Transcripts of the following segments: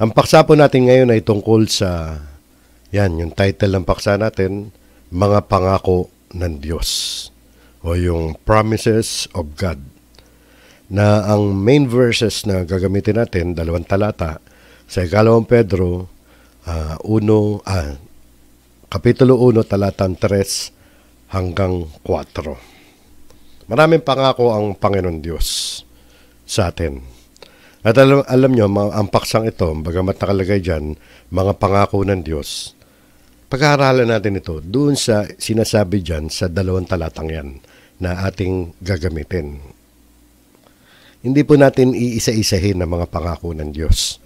Ang paksa po natin ngayon ay tungkol sa, yan, yung title ng paksa natin, Mga Pangako ng Diyos o yung Promises of God na ang main verses na gagamitin natin, dalawang talata, sa ikalawang Pedro, uh, uno, ah, Kapitulo 1, talatang 3 hanggang 4. Maraming pangako ang Panginoon Diyos sa atin. At alam, alam nyo, mga, ang paksang ito, bagamat nakalagay dyan, mga pangako ng Diyos, pag-aaralan natin ito doon sa sinasabi dyan sa dalawang talatang yan na ating gagamitin. Hindi po natin iisa-isahin ang mga pangako ng Diyos.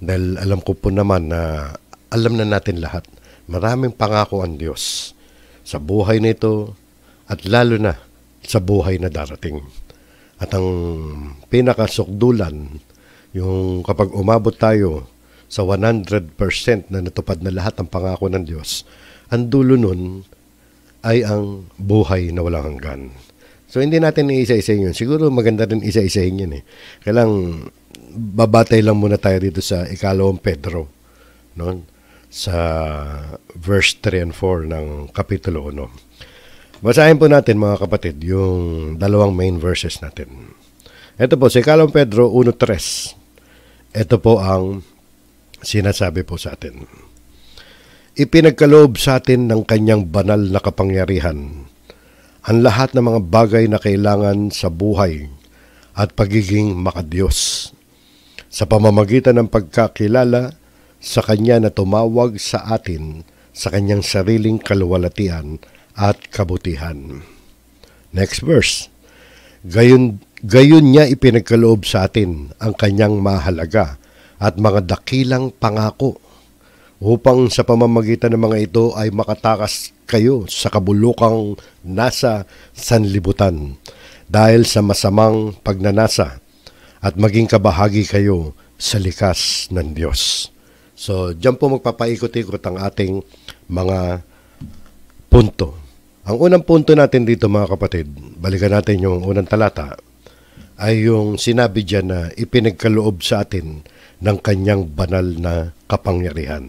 Dahil alam ko po naman na alam na natin lahat. Maraming pangako ang Diyos sa buhay nito at lalo na sa buhay na darating. At ang pinakasukdulan yung kapag umabot tayo sa 100% na natupad na lahat ng pangako ng Diyos, ang dulo nun ay ang buhay na walang hanggan. So hindi natin iisa-isahin yun. Siguro maganda rin isa-isahin yun eh. Kailang babatay lang muna tayo dito sa ikalawang Pedro. No? Sa verse 3 and 4 ng kapitulo 1. Basahin po natin mga kapatid yung dalawang main verses natin. Ito po, sa ikalawang Pedro 1.3. Ito po ang sinasabi po sa atin. Ipinagkaloob sa atin ng kanyang banal na kapangyarihan ang lahat ng mga bagay na kailangan sa buhay at pagiging makadiyos sa pamamagitan ng pagkakilala sa Kanya na tumawag sa atin sa Kanyang sariling kaluwalatian at kabutihan. Next verse. Gayon Gayon niya ipinagkaloob sa atin ang kanyang mahalaga at mga dakilang pangako upang sa pamamagitan ng mga ito ay makatakas kayo sa kabulukang nasa sanlibutan dahil sa masamang pagnanasa at maging kabahagi kayo sa likas ng Diyos. So, diyan po magpapaikot-ikot ang ating mga punto. Ang unang punto natin dito mga kapatid, balikan natin yung unang talata, ay yung sinabi dyan na ipinagkaloob sa atin ng kanyang banal na kapangyarihan.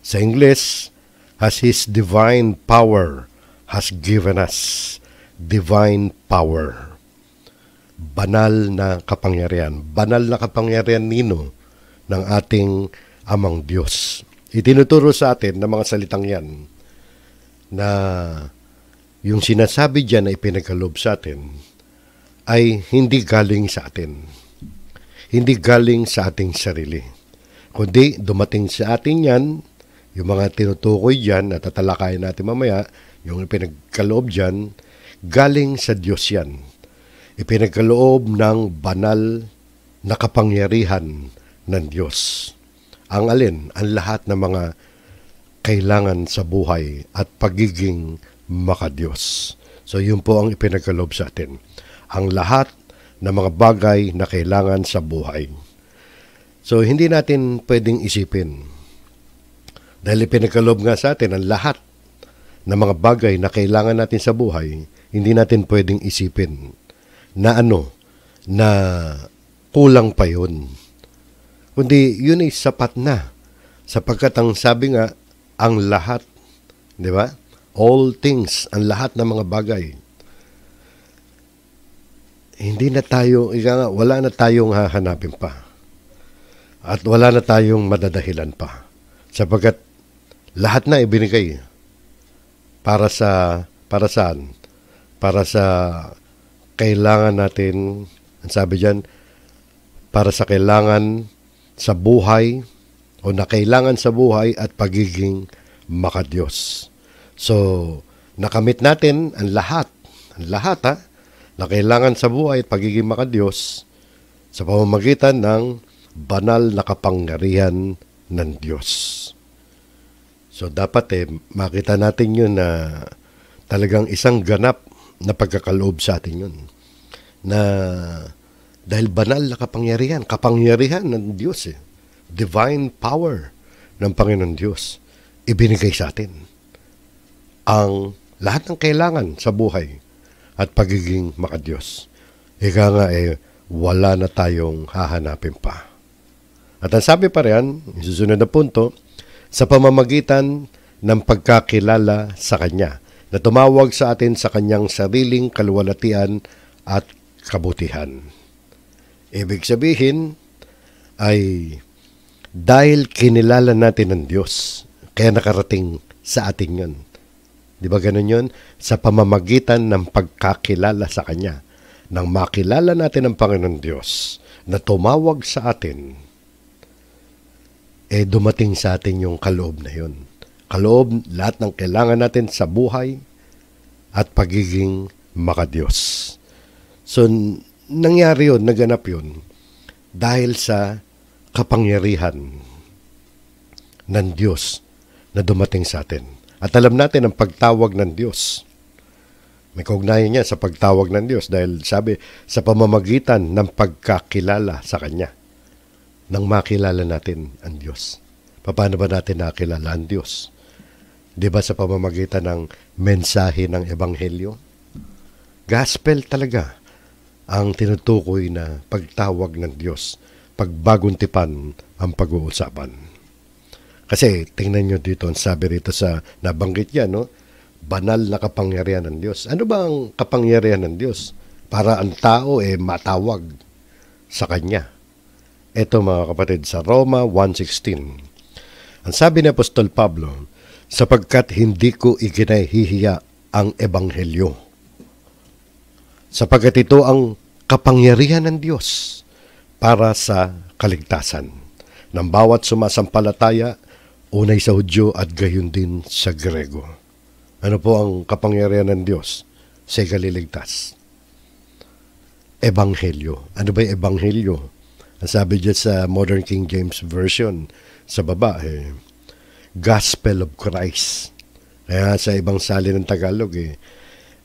Sa English, as His divine power has given us divine power. Banal na kapangyarihan. Banal na kapangyarihan nino ng ating amang Diyos. Itinuturo sa atin ng mga salitang yan na yung sinasabi dyan na ipinagkalob sa atin ay hindi galing sa atin. Hindi galing sa ating sarili. Kundi dumating sa atin yan, yung mga tinutukoy dyan na tatalakayan natin mamaya, yung ipinagkaloob dyan, galing sa Diyos yan. Ipinagkaloob ng banal na kapangyarihan ng Diyos. Ang alin, ang lahat ng mga kailangan sa buhay at pagiging makadiyos. So yun po ang ipinagkaloob sa atin ang lahat ng mga bagay na kailangan sa buhay. So hindi natin pwedeng isipin dahil pinagkalob nga sa atin ang lahat ng mga bagay na kailangan natin sa buhay, hindi natin pwedeng isipin na ano, na kulang pa yun. Kundi yun ay sapat na sapagkat ang sabi nga, ang lahat, di ba? All things, ang lahat ng mga bagay hindi na tayo, nga, wala na tayong hahanapin pa. At wala na tayong madadahilan pa. Sapagat lahat na ibinigay para sa para saan? Para sa kailangan natin, ang sabi diyan, para sa kailangan sa buhay o na kailangan sa buhay at pagiging makadiyos. So, nakamit natin ang lahat, ang lahat ha, na kailangan sa buhay at pagiging makadiyos sa pamamagitan ng banal na kapangyarihan ng Diyos. So dapat eh, makita natin yun na talagang isang ganap na pagkakaloob sa atin yun. Na dahil banal na kapangyarihan, kapangyarihan ng Diyos eh. Divine power ng Panginoon Diyos ibinigay sa atin ang lahat ng kailangan sa buhay at pagiging makadiyos. Ika nga eh, wala na tayong hahanapin pa. At ang sabi pa riyan, susunod na punto, sa pamamagitan ng pagkakilala sa Kanya na tumawag sa atin sa Kanyang sariling kalwalatian at kabutihan. Ibig sabihin ay dahil kinilala natin ng Diyos, kaya nakarating sa atin yon Di ba ganun yun? Sa pamamagitan ng pagkakilala sa Kanya. Nang makilala natin ang Panginoon Diyos na tumawag sa atin, eh dumating sa atin yung kaloob na yun. Kaloob, lahat ng kailangan natin sa buhay at pagiging makadiyos. So, nangyari yun, naganap yun, dahil sa kapangyarihan ng Diyos na dumating sa atin. At alam natin ang pagtawag ng Diyos. May kaugnayan niya sa pagtawag ng Diyos dahil sabi sa pamamagitan ng pagkakilala sa Kanya nang makilala natin ang Diyos. Paano ba natin nakilala ang Diyos? Di ba sa pamamagitan ng mensahe ng Ebanghelyo? Gospel talaga ang tinutukoy na pagtawag ng Diyos, pagbaguntipan ang pag-uusapan. Kasi tingnan nyo dito, sabi rito sa nabanggit yan, no? banal na kapangyarihan ng Diyos. Ano ba ang kapangyarihan ng Diyos? Para ang tao eh matawag sa Kanya. Ito mga kapatid, sa Roma 1.16. Ang sabi ni Apostol Pablo, sapagkat hindi ko ikinahihiya ang Ebanghelyo. Sapagkat ito ang kapangyarihan ng Diyos para sa kaligtasan ng bawat sumasampalataya Unay sa Hudyo at gayon din sa Grego. Ano po ang kapangyarihan ng Diyos sa ikaliligtas? Ebanghelyo. Ano ba yung Ebanghelyo? Ang sabi dyan sa Modern King James Version, sa baba, eh, Gospel of Christ. Kaya sa ibang sali ng Tagalog, eh,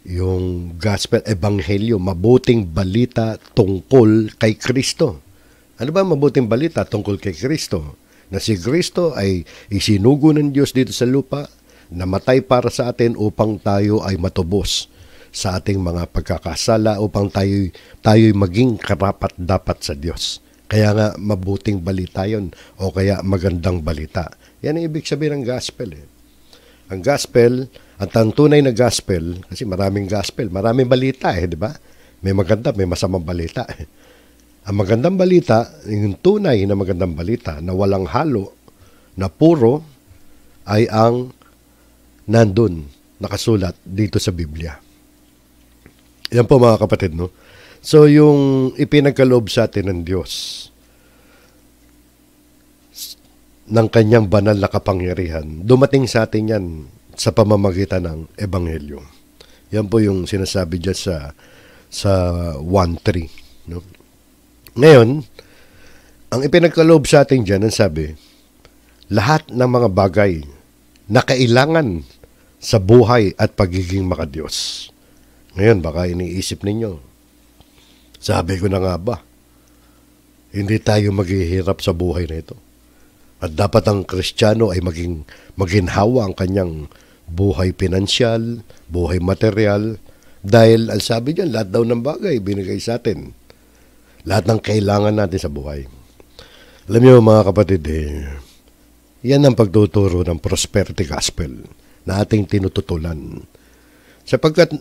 yung gospel, ebanghelyo, mabuting balita tungkol kay Kristo. Ano ba mabuting balita tungkol kay Kristo? na si Kristo ay isinugo ng Diyos dito sa lupa, namatay para sa atin upang tayo ay matubos sa ating mga pagkakasala upang tayo tayo'y maging karapat dapat sa Diyos. Kaya nga mabuting balita 'yon o kaya magandang balita. Yan ang ibig sabihin ng gospel. Eh. Ang gospel, ang tunay na gospel, kasi maraming gospel, maraming balita eh, di ba? May maganda, may masamang balita. Eh. Ang magandang balita, yung tunay na magandang balita na walang halo, na puro, ay ang nandun, nakasulat dito sa Biblia. Yan po mga kapatid, no? So, yung ipinagkaloob sa atin ng Diyos ng kanyang banal na kapangyarihan, dumating sa atin yan sa pamamagitan ng Ebanghelyo. Yan po yung sinasabi dyan sa, sa 1.3. No? Ngayon, ang ipinagkaloob sa ating dyan, ang sabi, lahat ng mga bagay na kailangan sa buhay at pagiging makadiyos. Ngayon, baka iniisip ninyo, sabi ko na nga ba, hindi tayo maghihirap sa buhay na ito. At dapat ang kristyano ay maging maginhawa ang kanyang buhay pinansyal, buhay material, dahil ang sabi niyan, lahat daw ng bagay binigay sa atin lahat ng kailangan natin sa buhay. Alam niyo mga kapatid, eh, yan ang pagtuturo ng prosperity gospel na ating tinututulan. Sapagkat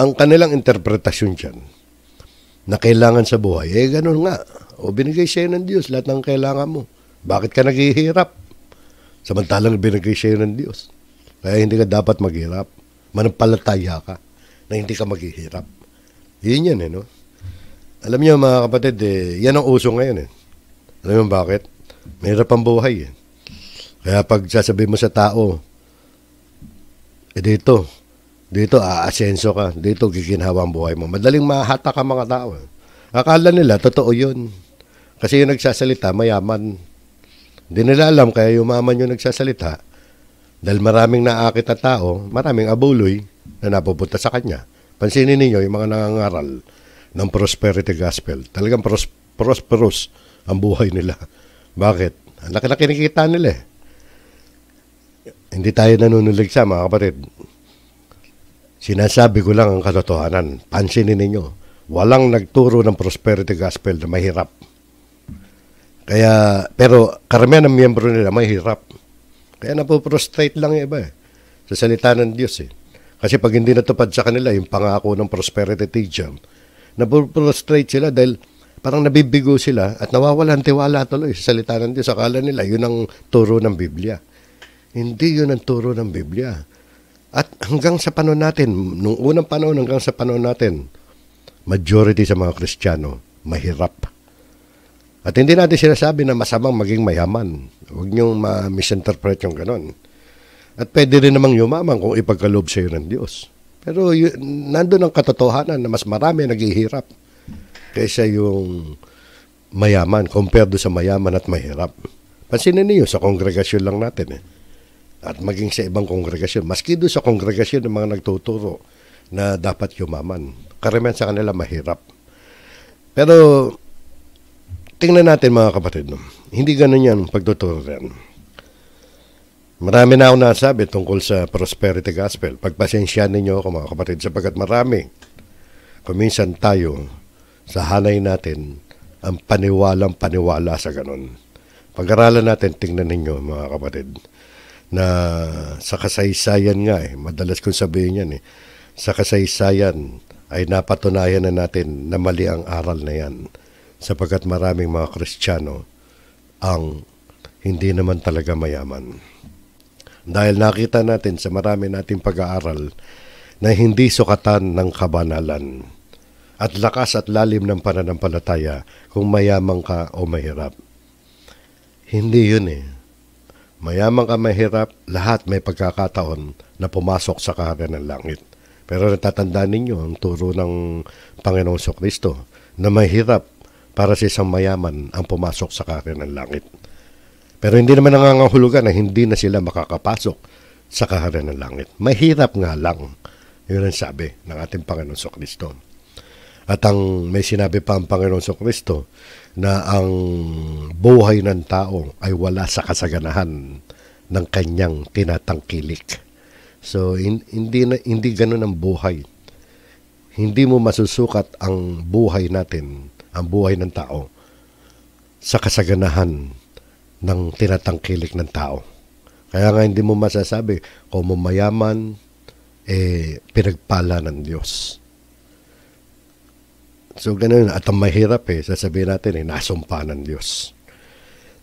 ang kanilang interpretasyon dyan na kailangan sa buhay, eh ganun nga. O binigay sa'yo ng Diyos lahat ng kailangan mo. Bakit ka naghihirap? Samantalang binigay sa'yo ng Diyos. Kaya hindi ka dapat maghirap. Manampalataya ka na hindi ka maghihirap. Yun yan eh, no? Alam niyo mga kapatid, eh, yan ang uso ngayon eh. Alam niyo bakit? Mahirap ang buhay eh. Kaya pag sasabihin mo sa tao, eh dito, dito aasenso ka, dito kikinhawa ang buhay mo. Madaling mahata ka mga tao. Eh. Akala nila totoo yun. Kasi yung nagsasalita, mayaman. Hindi nila alam kaya yumaman yung nagsasalita dahil maraming naakit na tao, maraming abuloy na napupunta sa kanya. Pansinin ninyo yung mga nangangaral ng prosperity gospel. Talagang pros- prosperous ang buhay nila. Bakit? Ang laki-laki nakikita nila eh. Hindi tayo nanunuligsa mga kapatid. Sinasabi ko lang ang katotohanan. Pansinin ninyo, walang nagturo ng prosperity gospel na mahirap. Kaya, pero karamihan ng miyembro nila mahirap. Kaya napoprostrate lang yung iba eh. Sa salita ng Diyos eh. Kasi pag hindi natupad sa kanila yung pangako ng prosperity teacher, napuprustrate sila dahil parang nabibigo sila at nawawalan tiwala tuloy sa salita ng Diyos. Akala nila yun ang turo ng Biblia. Hindi yun ang turo ng Biblia. At hanggang sa panahon natin, nung unang panahon hanggang sa panahon natin, majority sa mga Kristiyano, mahirap. At hindi natin sinasabi na masamang maging mayaman. Huwag niyong ma-misinterpret yung ganon. At pwede rin namang yumaman kung ipagkalob sa iyo ng Diyos. Pero nandoon ang katotohanan na mas marami naghihirap kaysa yung mayaman compared sa mayaman at mahirap. Pansinin niyo sa kongregasyon lang natin eh. At maging sa ibang kongregasyon, maski doon sa kongregasyon ng mga nagtuturo na dapat yumaman. Karamihan sa kanila mahirap. Pero tingnan natin mga kapatid, no? hindi ganun yan pagtuturo rin. Marami na akong nasabi tungkol sa prosperity gospel. Pagpasensya ninyo ako mga kapatid sapagkat marami. Kuminsan tayo sa hanay natin ang paniwalang paniwala sa ganun. Pag-aralan natin, tingnan ninyo mga kapatid, na sa kasaysayan nga eh, madalas kong sabihin yan eh, sa kasaysayan ay napatunayan na natin na mali ang aral na yan sapagkat maraming mga Kristiyano ang hindi naman talaga mayaman. Dahil nakita natin sa marami nating pag-aaral na hindi sukatan ng kabanalan at lakas at lalim ng pananampalataya kung mayamang ka o mahirap. Hindi yun eh. Mayamang ka mahirap, lahat may pagkakataon na pumasok sa kahara ng langit. Pero natatandaan ninyo ang turo ng Panginoong Kristo na mahirap para sa isang mayaman ang pumasok sa kahara ng langit. Pero hindi naman nangangahulugan na hindi na sila makakapasok sa kaharian ng langit. Mahirap nga lang. Yun ang sabi ng ating Panginoon So Kristo. At ang may sinabi pa ang Panginoon So Kristo na ang buhay ng tao ay wala sa kasaganahan ng kanyang tinatangkilik. So in, hindi na, hindi ganoon ang buhay. Hindi mo masusukat ang buhay natin, ang buhay ng tao sa kasaganahan ng tinatangkilik ng tao. Kaya nga hindi mo masasabi kung mayaman, eh, pinagpala ng Diyos. So, ganun. At ang mahirap eh, sasabihin natin eh, nasumpa ng Diyos.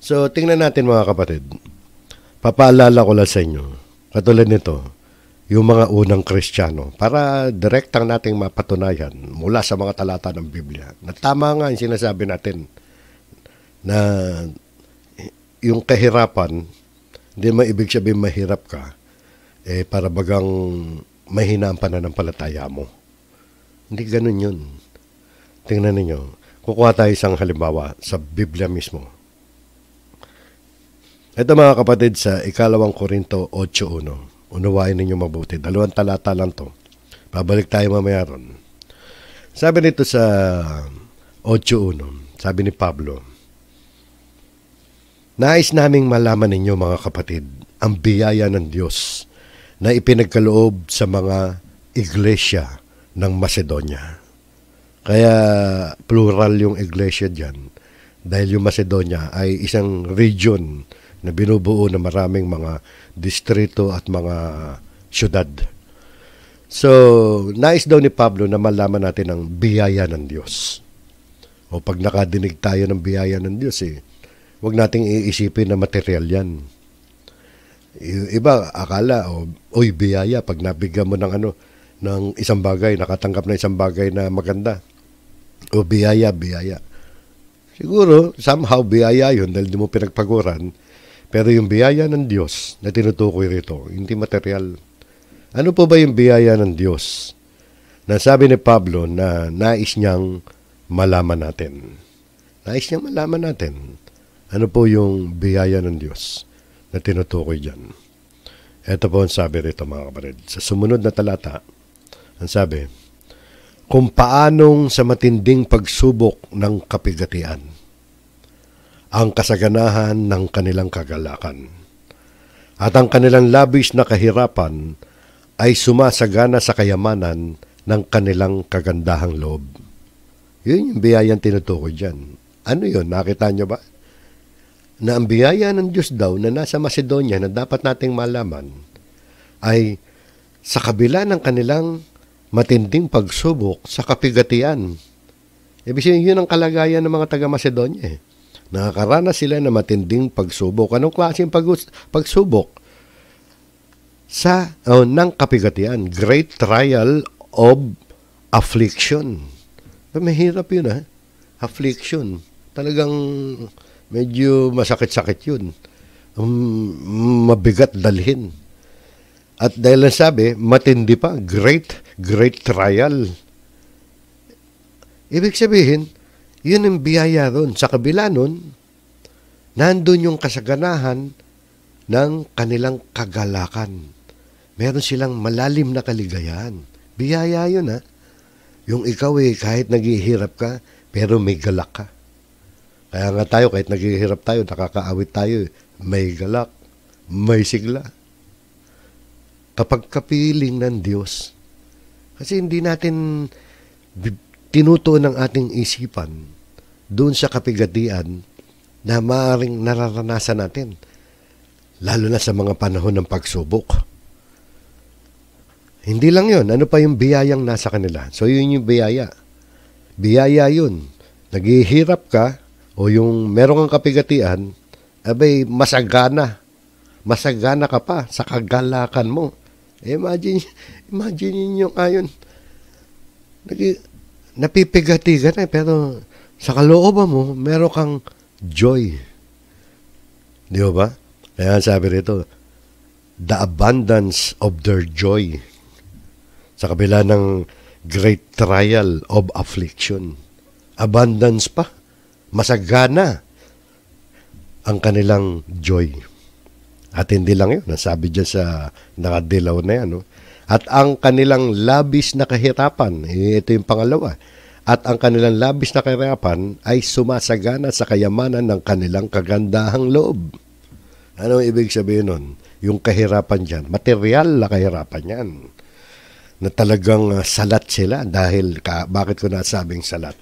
So, tingnan natin mga kapatid. Papaalala ko lang sa inyo. Katulad nito, yung mga unang kristyano para direktang nating mapatunayan mula sa mga talata ng Biblia na tama nga yung sinasabi natin na yung kahirapan, hindi maibig sabihin mahirap ka, eh para bagang mahina ang pananampalataya mo. Hindi ganun yun. Tingnan ninyo, kukuha tayo isang halimbawa sa Biblia mismo. Ito mga kapatid sa ikalawang Korinto 8.1. Unawain ninyo mabuti. Dalawang talata lang to. Pabalik tayo mamaya ron. Sabi nito sa 8.1, sabi ni Pablo, Nais naming malaman ninyo mga kapatid ang biyaya ng Diyos na ipinagkaloob sa mga iglesia ng Macedonia. Kaya plural yung iglesia dyan dahil yung Macedonia ay isang region na binubuo ng maraming mga distrito at mga syudad. So, nais daw ni Pablo na malaman natin ang biyaya ng Diyos. O pag nakadinig tayo ng biyaya ng Diyos eh, wag nating iisipin na material yan. Iba akala, o, oh, oy, biyaya, pag nabigyan mo ng ano, ng isang bagay, nakatanggap na isang bagay na maganda. O biyaya, biyaya. Siguro, somehow biyaya yun dahil di mo pinagpaguran. Pero yung biyaya ng Diyos na tinutukoy rito, hindi material. Ano po ba yung biyaya ng Diyos? Nasabi ni Pablo na nais niyang malaman natin. Nais niyang malaman natin. Ano po yung biyaya ng Diyos na tinutukoy dyan? Ito po ang sabi rito mga kapatid. Sa sumunod na talata, ang sabi, Kung paanong sa matinding pagsubok ng kapigatian, ang kasaganahan ng kanilang kagalakan, at ang kanilang labis na kahirapan ay sumasagana sa kayamanan ng kanilang kagandahang loob. Yun yung biyayang tinutukoy dyan. Ano yun? Nakita nyo ba? na ang biyaya ng Diyos daw na nasa Macedonia na dapat nating malaman ay sa kabila ng kanilang matinding pagsubok sa kapigatian. Ibig sabihin, yun ang kalagayan ng mga taga-Macedonia. Eh. sila ng matinding pagsubok. Anong klaseng pagsubok? Sa, oh, ng kapigatian, great trial of affliction. Mahirap yun ha, affliction. Talagang medyo masakit-sakit yun. Um, mabigat dalhin. At dahil lang sabi, matindi pa, great, great trial. Ibig sabihin, yun ang biyaya ron. Sa kabila nun, nandun yung kasaganahan ng kanilang kagalakan. Meron silang malalim na kaligayahan. Biyaya yun ha. Yung ikaw eh, kahit naghihirap ka, pero may galak ka. Kaya nga tayo, kahit naghihirap tayo, nakakaawit tayo, may galak, may sigla. Kapag kapiling ng Diyos, kasi hindi natin tinutuon ng ating isipan doon sa kapigatian na maaaring nararanasan natin, lalo na sa mga panahon ng pagsubok. Hindi lang yon ano pa yung biyayang nasa kanila. So yun yung biyaya. Biyaya yun. Naghihirap ka, o yung meron kang kapigatian, abay masagana. Masagana ka pa sa kagalakan mo. Eh, imagine, imagine ninyo ngayon. Nag, napipigati ka na pero sa kalooban mo, meron kang joy. Di ba? Kaya sabi rito, the abundance of their joy sa kabila ng great trial of affliction. Abundance pa masagana ang kanilang joy. At hindi lang yun, nasabi dyan sa nakadilaw na yan. No? At ang kanilang labis na kahirapan, ito yung pangalawa, at ang kanilang labis na kahirapan ay sumasagana sa kayamanan ng kanilang kagandahang loob. Ano ibig sabihin nun? Yung kahirapan dyan, material na kahirapan yan na talagang ah, salat sila dahil ka, bakit ko nasabing salat?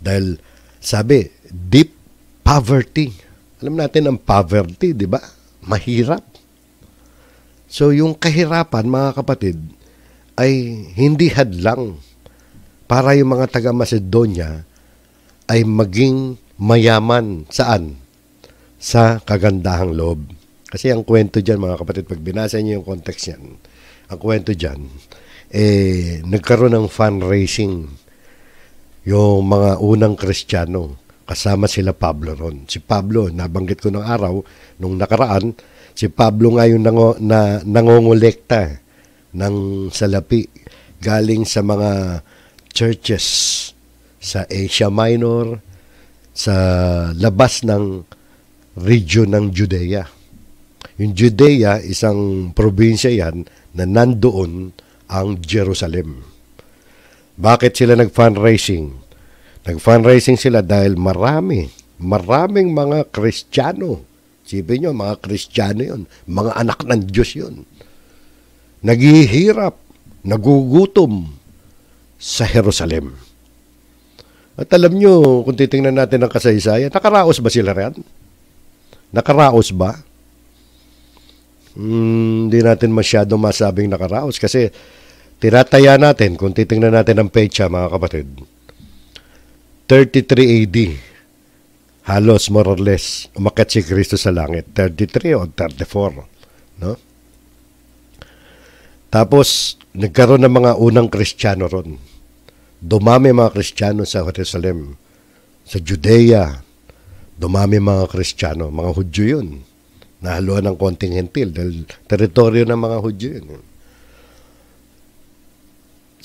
Dahil sabi, deep poverty. Alam natin ang poverty, di ba? Mahirap. So yung kahirapan, mga kapatid, ay hindi hadlang para yung mga taga Macedonia ay maging mayaman saan? Sa kagandahang loob. Kasi ang kwento dyan, mga kapatid, pag binasa niyo yung context yan, ang kwento dyan, eh, nagkaroon ng fundraising yung mga unang kristyano. Kasama sila Pablo ron. Si Pablo, nabanggit ko ng araw, nung nakaraan, si Pablo nga yung nango, na, nangongolekta ng salapi galing sa mga churches sa Asia Minor, sa labas ng region ng Judea. Yung Judea, isang probinsya yan na nandoon ang Jerusalem. Bakit sila nag-fundraising? Nag-fundraising sila dahil marami, maraming mga Kristiyano. Sipin nyo, mga Kristiyano yun. mga anak ng Diyos yun. Naghihirap, nagugutom sa Jerusalem. At alam nyo, kung titingnan natin ang kasaysayan, nakaraos ba sila riyan? Nakaraos ba? Hmm, hindi hmm, natin masyado masabing nakaraos kasi Tinataya natin, kung titingnan natin ang pecha mga kapatid, 33 AD, halos more or less, umakyat si Kristo sa langit, 33 o 34. No? Tapos, nagkaroon ng mga unang Kristiyano ron. Dumami mga Kristiyano sa Jerusalem, sa Judea. Dumami mga Kristiyano, mga Hudyo yun. Nahaluan ng konting hentil dahil teritoryo ng mga Hudyo yun.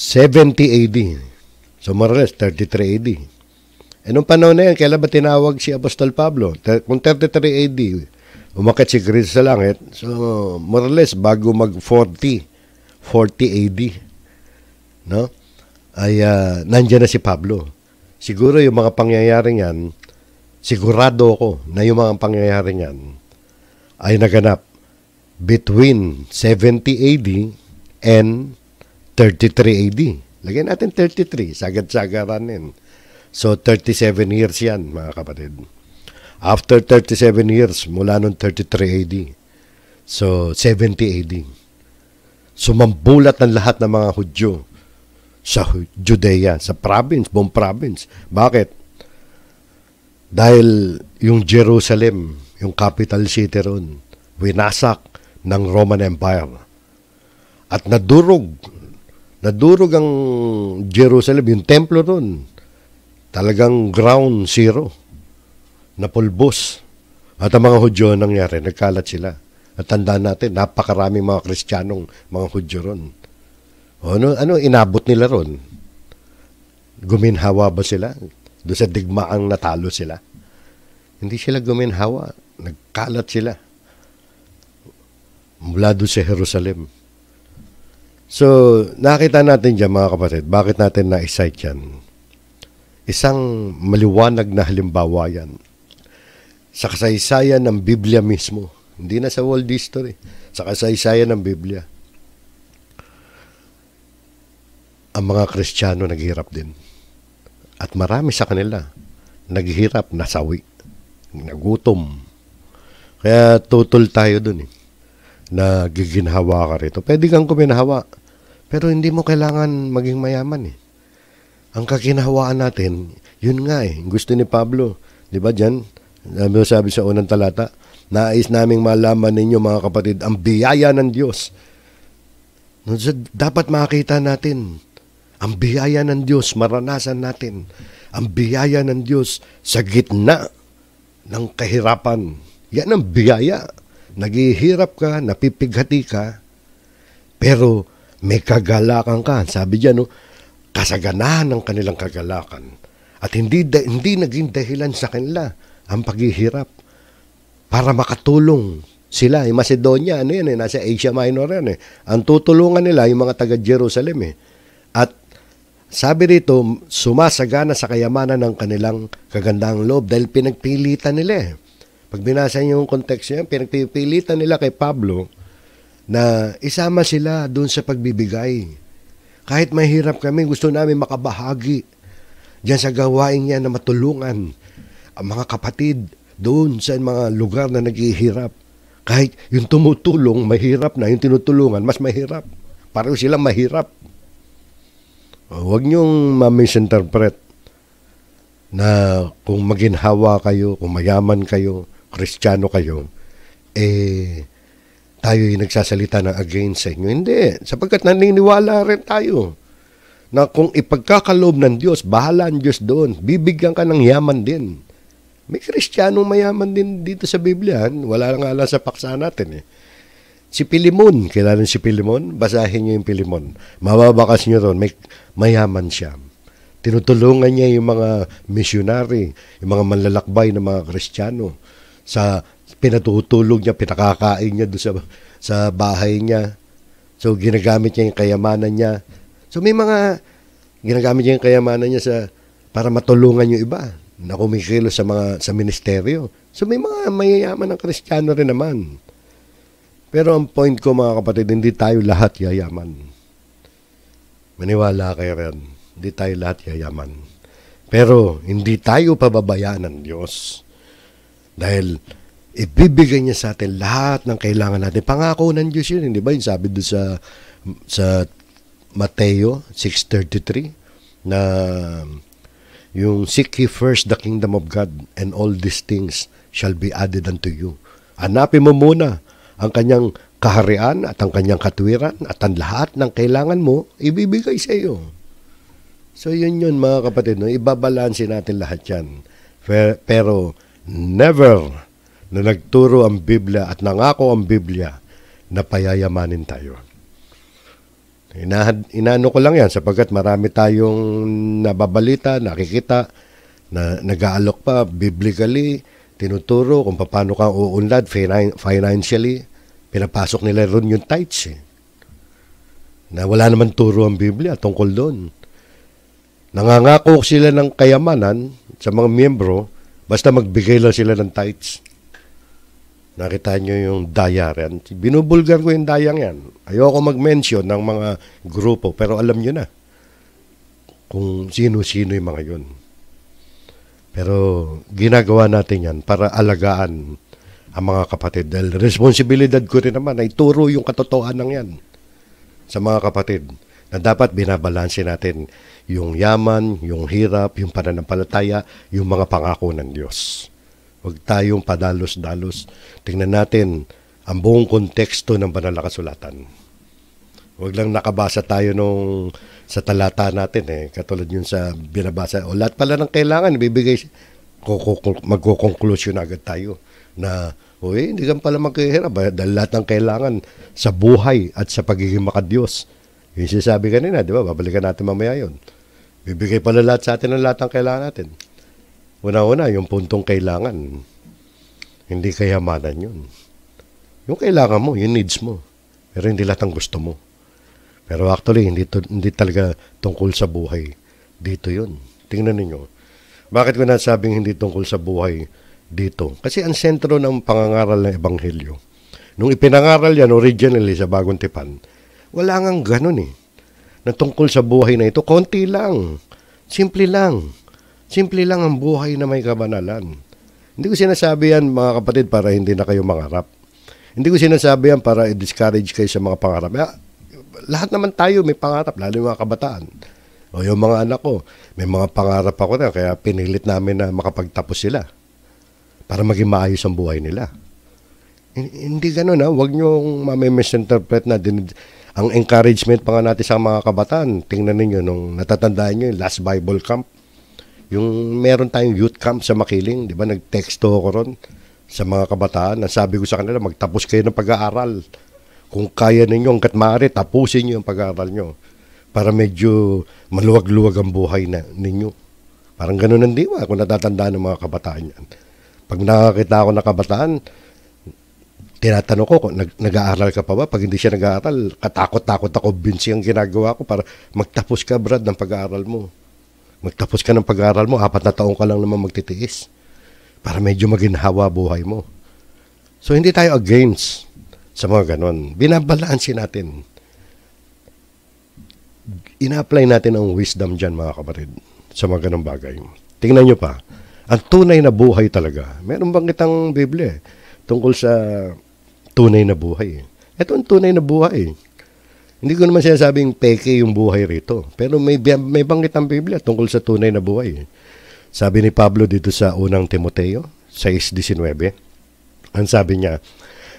70 AD. So more or less, 33 AD. E nung panahon na yan, kailan ba tinawag si Apostol Pablo? Kung 33 AD, umakit si Chris sa langit. So more or less, bago mag 40, 40 AD. No? Ay, uh, ah, nandyan na si Pablo. Siguro yung mga pangyayari niyan, sigurado ako na yung mga pangyayari niyan ay naganap between 70 AD and 33 AD. Lagyan natin 33. Sagad-saga So, 37 years yan, mga kapatid. After 37 years, mula noong 33 AD. So, 70 AD. Sumambulat ng lahat ng mga Hudyo sa Judea, sa province, buong province. Bakit? Dahil yung Jerusalem, yung capital city ron, winasak ng Roman Empire. At nadurog Nadurog ang Jerusalem, yung templo doon. Talagang ground zero. Napulbos. At ang mga Hudyo nangyari, nagkalat sila. At tanda natin, napakaraming mga Kristiyanong mga Hudyo ron. O ano, ano inabot nila ron? Guminhawa ba sila? Doon sa digmaang natalo sila? Hindi sila guminhawa. Nagkalat sila. Mula doon sa Jerusalem So, nakita natin dyan mga kapatid, bakit natin na-excite yan? Isang maliwanag na halimbawa yan sa kasaysayan ng Biblia mismo. Hindi na sa world history, sa kasaysayan ng Biblia. Ang mga Kristiyano naghihirap din. At marami sa kanila naghirap, nasawi, nagutom. Kaya tutol tayo dun eh na giginhawa ka rito. Pwede kang kuminhawa pero hindi mo kailangan maging mayaman eh. Ang kakinahawaan natin, yun nga eh. Gusto ni Pablo, di ba dyan? Sabi, sa unang talata, nais naming malaman ninyo mga kapatid, ang biyaya ng Diyos. Dapat makita natin ang biyaya ng Diyos, maranasan natin ang biyaya ng Diyos sa gitna ng kahirapan. Yan ang biyaya. Naghihirap ka, napipighati ka, pero may kagalakan ka. Sabi diyan, no, kasaganahan ng kanilang kagalakan. At hindi, da, hindi naging dahilan sa kanila ang paghihirap para makatulong sila. Yung Macedonia, ano yan eh, nasa Asia Minor yan eh. Ang tutulungan nila yung mga taga Jerusalem eh. At sabi rito, sumasagana sa kayamanan ng kanilang kagandang loob dahil pinagpilitan nila eh. Pag binasa niyo yung konteksto yan, pinagpilitan nila kay Pablo na isama sila doon sa pagbibigay. Kahit mahirap kami, gusto namin makabahagi diyan sa gawain niya na matulungan ang mga kapatid doon sa mga lugar na naghihirap. Kahit yung tumutulong, mahirap na. Yung tinutulungan, mas mahirap. Pareho silang mahirap. Oh, huwag niyong ma-misinterpret na kung maginhawa kayo, kung mayaman kayo, kristyano kayo, eh, tayo nagsasalita ng against sa inyo. Hindi, sapagkat naniniwala rin tayo na kung ipagkakalob ng Diyos, bahala ang Diyos doon, bibigyan ka ng yaman din. May kristyanong mayaman din dito sa Biblia. Wala lang ala sa paksa natin eh. Si Pilimon, kilala si Pilimon? Basahin niyo yung Pilimon. Mababakas niyo doon, may mayaman siya. Tinutulungan niya yung mga missionary, yung mga manlalakbay ng mga kristyano sa pinatutulog niya, pinakakain niya doon sa, sa bahay niya. So, ginagamit niya yung kayamanan niya. So, may mga ginagamit niya yung kayamanan niya sa para matulungan yung iba na kumikilo sa mga sa ministeryo. So may mga mayayaman ng Kristiyano rin naman. Pero ang point ko mga kapatid, hindi tayo lahat yayaman. Maniwala kayo rin. Hindi tayo lahat yayaman. Pero hindi tayo pababayaan ng Diyos. Dahil ibibigay niya sa atin lahat ng kailangan natin. Pangako ng Diyos yun, hindi ba? Yung sabi doon sa, sa Mateo 6.33 na yung seek ye first the kingdom of God and all these things shall be added unto you. Hanapin mo muna ang kanyang kaharian at ang kanyang katwiran at ang lahat ng kailangan mo, ibibigay sa iyo. So yun yun mga kapatid, no? ibabalansin natin lahat yan. Pero never na nagturo ang Biblia at nangako ang Biblia na payayamanin tayo. Inahad, inano ko lang yan sapagkat marami tayong nababalita, nakikita, na nag-aalok pa biblically, tinuturo kung paano kang uunlad financially. Pinapasok nila ron yung tights eh. Na wala naman turo ang Biblia tungkol doon. Nangangako sila ng kayamanan sa mga miyembro basta magbigay lang sila ng tights. Nakita nyo yung daya rin. Binubulgar ko yung dayang yan. Ayoko mag-mention ng mga grupo, pero alam nyo na kung sino-sino yung mga yun. Pero ginagawa natin yan para alagaan ang mga kapatid. Dahil responsibilidad ko rin naman ay ituro yung katotohanan ng yan sa mga kapatid na dapat binabalanse natin yung yaman, yung hirap, yung pananampalataya, yung mga pangako ng Diyos. Huwag tayong padalos-dalos. Tingnan natin ang buong konteksto ng banal na kasulatan. Huwag lang nakabasa tayo nung sa talata natin eh. Katulad yun sa binabasa. O lahat pala ng kailangan, bibigay, magkukonklusyon agad tayo na, uy, hindi ka pala maghihirap. Ah. Dahil lahat ng kailangan sa buhay at sa pagiging makadiyos. Yung sinasabi kanina, di ba? Babalikan natin mamaya yon Bibigay pala lahat sa atin ng lahat ng kailangan natin. Una-una, yung puntong kailangan. Hindi kayamanan yun. Yung kailangan mo, yung needs mo. Pero hindi lahat ang gusto mo. Pero actually, hindi, to, hindi talaga tungkol sa buhay. Dito yun. Tingnan ninyo. Bakit ko nasabing hindi tungkol sa buhay dito? Kasi ang sentro ng pangangaral ng Ebanghelyo. Nung ipinangaral yan originally sa Bagong Tipan, wala nga ganun eh. Na tungkol sa buhay na ito, konti lang. Simple lang. Simple lang ang buhay na may kabanalan. Hindi ko sinasabi yan mga kapatid para hindi na kayo mangarap. Hindi ko sinasabi yan para i-discourage kayo sa mga pangarap. Ah, lahat naman tayo may pangarap, lalo yung mga kabataan. O yung mga anak ko, may mga pangarap ako na kaya pinilit namin na makapagtapos sila para maging maayos ang buhay nila. Hindi ganun ha. Ah. Huwag niyong mamimisinterpret na din. Ang encouragement pa nga natin sa mga kabataan, tingnan ninyo nung natatandaan niyo yung last Bible camp yung meron tayong youth camp sa Makiling, di ba? Nagteksto ako ron sa mga kabataan. Ang sabi ko sa kanila, magtapos kayo ng pag-aaral. Kung kaya ninyo, hanggat maaari, tapusin nyo yung pag-aaral nyo para medyo maluwag-luwag ang buhay na ninyo. Parang ganun ang diwa kung natatandaan ng mga kabataan yan. Pag nakakita ako ng kabataan, tinatanong ko kung nag- nag-aaral ka pa ba? Pag hindi siya nag-aaral, katakot-takot ako, binsi ang ginagawa ko para magtapos ka, Brad, ng pag-aaral mo. Magtapos ka ng pag aral mo, apat na taong ka lang naman magtitiis para medyo maginhawa buhay mo. So, hindi tayo against sa mga ganon. Binabalansin natin. Ina-apply natin ang wisdom dyan, mga kapatid, sa mga ganong bagay. Tingnan nyo pa, ang tunay na buhay talaga. Meron bang itang Bible eh, tungkol sa tunay na buhay? Ito ang tunay na buhay. Eh. Hindi ko naman sinasabing peke yung buhay rito. Pero may, may banggit ang Biblia tungkol sa tunay na buhay. Eh. Sabi ni Pablo dito sa unang Timoteo 6.19, ang sabi niya,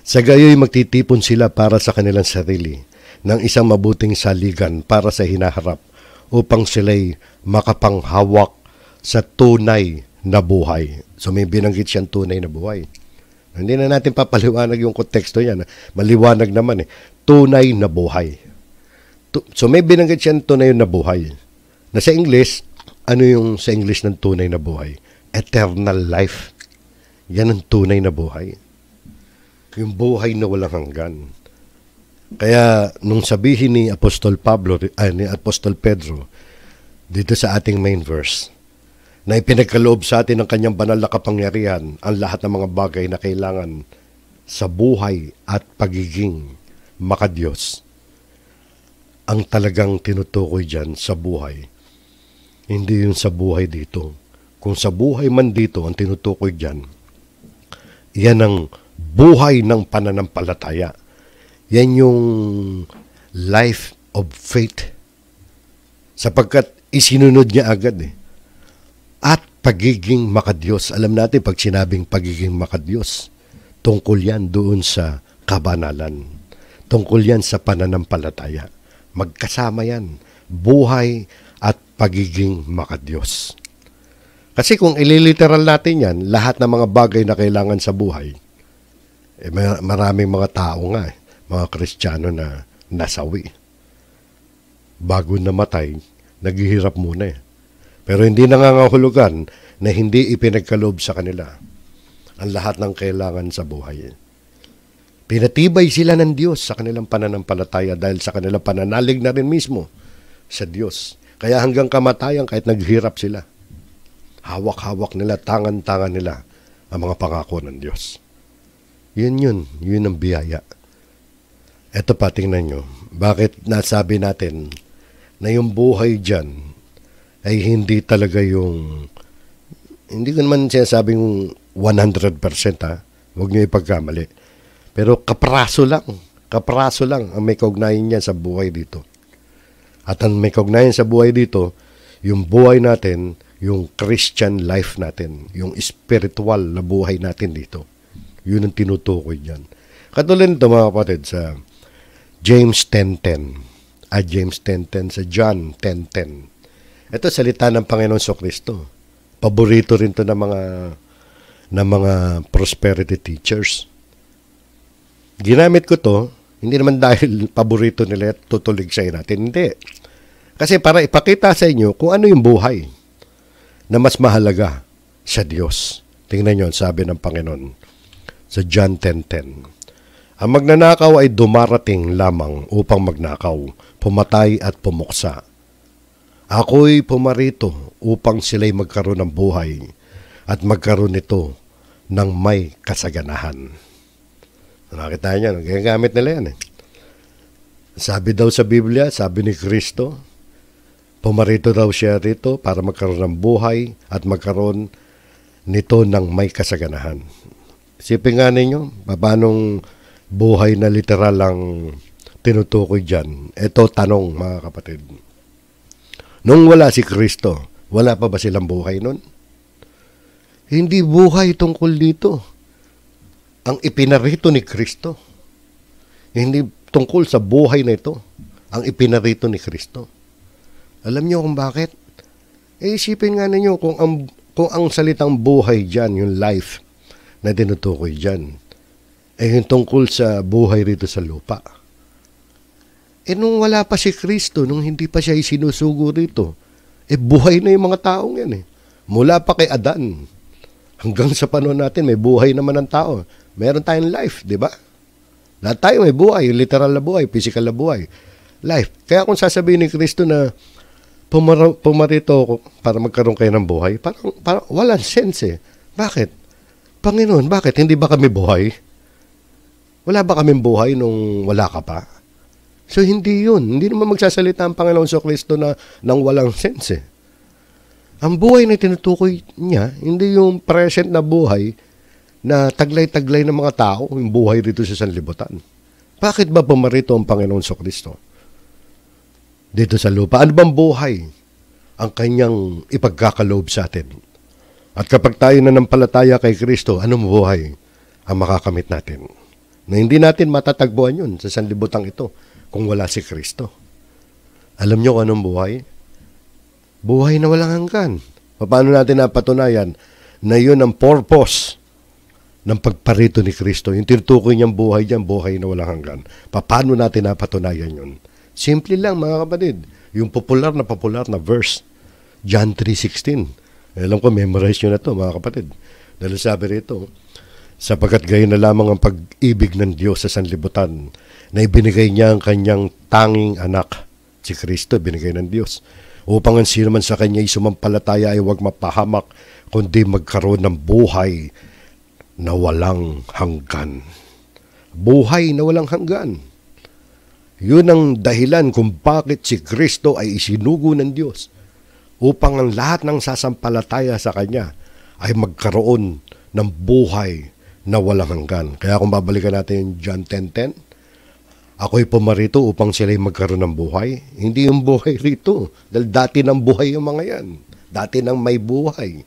Sa gayoy magtitipon sila para sa kanilang sarili ng isang mabuting saligan para sa hinaharap upang sila'y makapanghawak sa tunay na buhay. So may binanggit siyang tunay na buhay. Hindi na natin papaliwanag yung konteksto niya. Maliwanag naman eh. Tunay na buhay. To, so may binanggit siya ng tunay na buhay. Na sa English, ano yung sa English ng tunay na buhay? Eternal life. Yan ang tunay na buhay. Yung buhay na walang hanggan. Kaya nung sabihin ni Apostol Pablo, ay, ah, ni Apostol Pedro, dito sa ating main verse, na ipinagkaloob sa atin ng kanyang banal na kapangyarihan ang lahat ng mga bagay na kailangan sa buhay at pagiging makadiyos ang talagang tinutukoy dyan sa buhay. Hindi yung sa buhay dito. Kung sa buhay man dito ang tinutukoy dyan, yan ang buhay ng pananampalataya. Yan yung life of faith. Sapagkat isinunod niya agad eh. At pagiging makadiyos. Alam natin pag sinabing pagiging makadiyos, tungkol yan doon sa kabanalan. Tungkol yan sa pananampalataya. Magkasama yan. Buhay at pagiging makadiyos. Kasi kung ililiteral natin yan, lahat ng mga bagay na kailangan sa buhay, eh, maraming mga tao nga, eh, mga Kristiyano na nasawi. Bago namatay, naghihirap muna eh. Pero hindi nangangahulugan na hindi ipinagkaloob sa kanila ang lahat ng kailangan sa buhay. Eh. Pinatibay sila ng Diyos sa kanilang pananampalataya dahil sa kanilang pananalig na rin mismo sa Diyos. Kaya hanggang kamatayan kahit naghirap sila, hawak-hawak nila, tangan-tangan nila ang mga pangako ng Diyos. Yun yun, yun ang biyaya. Ito pa, tingnan nyo, bakit nasabi natin na yung buhay dyan ay hindi talaga yung, hindi ko naman sinasabing 100% ha, huwag nyo ipagkamali pero kapraso lang, kapraso lang ang may kaugnayan niya sa buhay dito. At ang may kaugnayan sa buhay dito, yung buhay natin, yung Christian life natin, yung spiritual na buhay natin dito. Yun ang tinutukoy niyan. Katulad nito mga kapatid sa James 10.10 at ah, James 10.10 sa John 10.10. Ito salita ng Panginoon So Kristo. Paborito rin to ng mga ng mga prosperity teachers ginamit ko to, hindi naman dahil paborito nila at tutulig siya eh, natin. Hindi. Kasi para ipakita sa inyo kung ano yung buhay na mas mahalaga sa Diyos. Tingnan nyo ang sabi ng Panginoon sa John 10.10. Ang magnanakaw ay dumarating lamang upang magnakaw, pumatay at pumuksa. Ako'y pumarito upang sila'y magkaroon ng buhay at magkaroon nito ng may kasaganahan. Nakakita tayo niyan. Ginagamit nila yan eh. Sabi daw sa Biblia, sabi ni Kristo, pumarito daw siya rito para magkaroon ng buhay at magkaroon nito ng may kasaganahan. Sipin nga ninyo, paanong buhay na literal ang tinutukoy dyan? Ito tanong mga kapatid. Nung wala si Kristo, wala pa ba silang buhay nun? Hindi buhay tungkol dito ang ipinarito ni Kristo. Hindi tungkol sa buhay na ito, ang ipinarito ni Kristo. Alam niyo kung bakit? E isipin nga ninyo kung ang, kung ang salitang buhay dyan, yung life na dinutukoy dyan, ay eh, yung tungkol sa buhay rito sa lupa. E nung wala pa si Kristo, nung hindi pa siya isinusugo rito, eh buhay na yung mga taong yan eh. Mula pa kay Adan, hanggang sa panahon natin, may buhay naman ang tao. Meron tayong life, di ba? Lahat tayo may buhay, literal na buhay, physical na buhay. Life. Kaya kung sasabihin ni Kristo na pumar- pumarito ako para magkaroon kayo ng buhay, parang, parang walang sense eh. Bakit? Panginoon, bakit? Hindi ba kami buhay? Wala ba kaming buhay nung wala ka pa? So, hindi yun. Hindi naman magsasalita ang Panginoon sa Kristo na nang walang sense eh. Ang buhay na tinutukoy niya, hindi yung present na buhay, na taglay-taglay ng mga tao yung buhay dito sa sanlibutan. Bakit ba pumarito ang Panginoon sa Kristo? Dito sa lupa, ano bang buhay ang kanyang ipagkakaloob sa atin? At kapag tayo na nanampalataya kay Kristo, anong buhay ang makakamit natin? Na hindi natin matatagpuan yun sa sanlibutan ito kung wala si Kristo. Alam nyo kung anong buhay? Buhay na walang hanggan. Paano natin napatunayan na yun ang purpose ng pagparito ni Kristo. Yung tinutukoy niyang buhay diyan, buhay na walang hanggan. Paano natin napatunayan yun? Simple lang mga kapatid. Yung popular na popular na verse, John 3.16. Alam ko, memorize nyo na to mga kapatid. Dahil sabi rito, sapagkat gayon na lamang ang pag-ibig ng Diyos sa sanlibutan na ibinigay niya ang kanyang tanging anak, si Kristo, binigay ng Diyos upang ang sino man sa kanya ay sumampalataya ay huwag mapahamak, kundi magkaroon ng buhay na walang hanggan. Buhay na walang hanggan. Yun ang dahilan kung bakit si Kristo ay isinugo ng Diyos upang ang lahat ng sasampalataya sa Kanya ay magkaroon ng buhay na walang hanggan. Kaya kung babalikan natin yung John 10.10, 10, ako'y pumarito upang sila'y magkaroon ng buhay. Hindi yung buhay rito. Dahil dati ng buhay yung mga yan. Dati nang may buhay.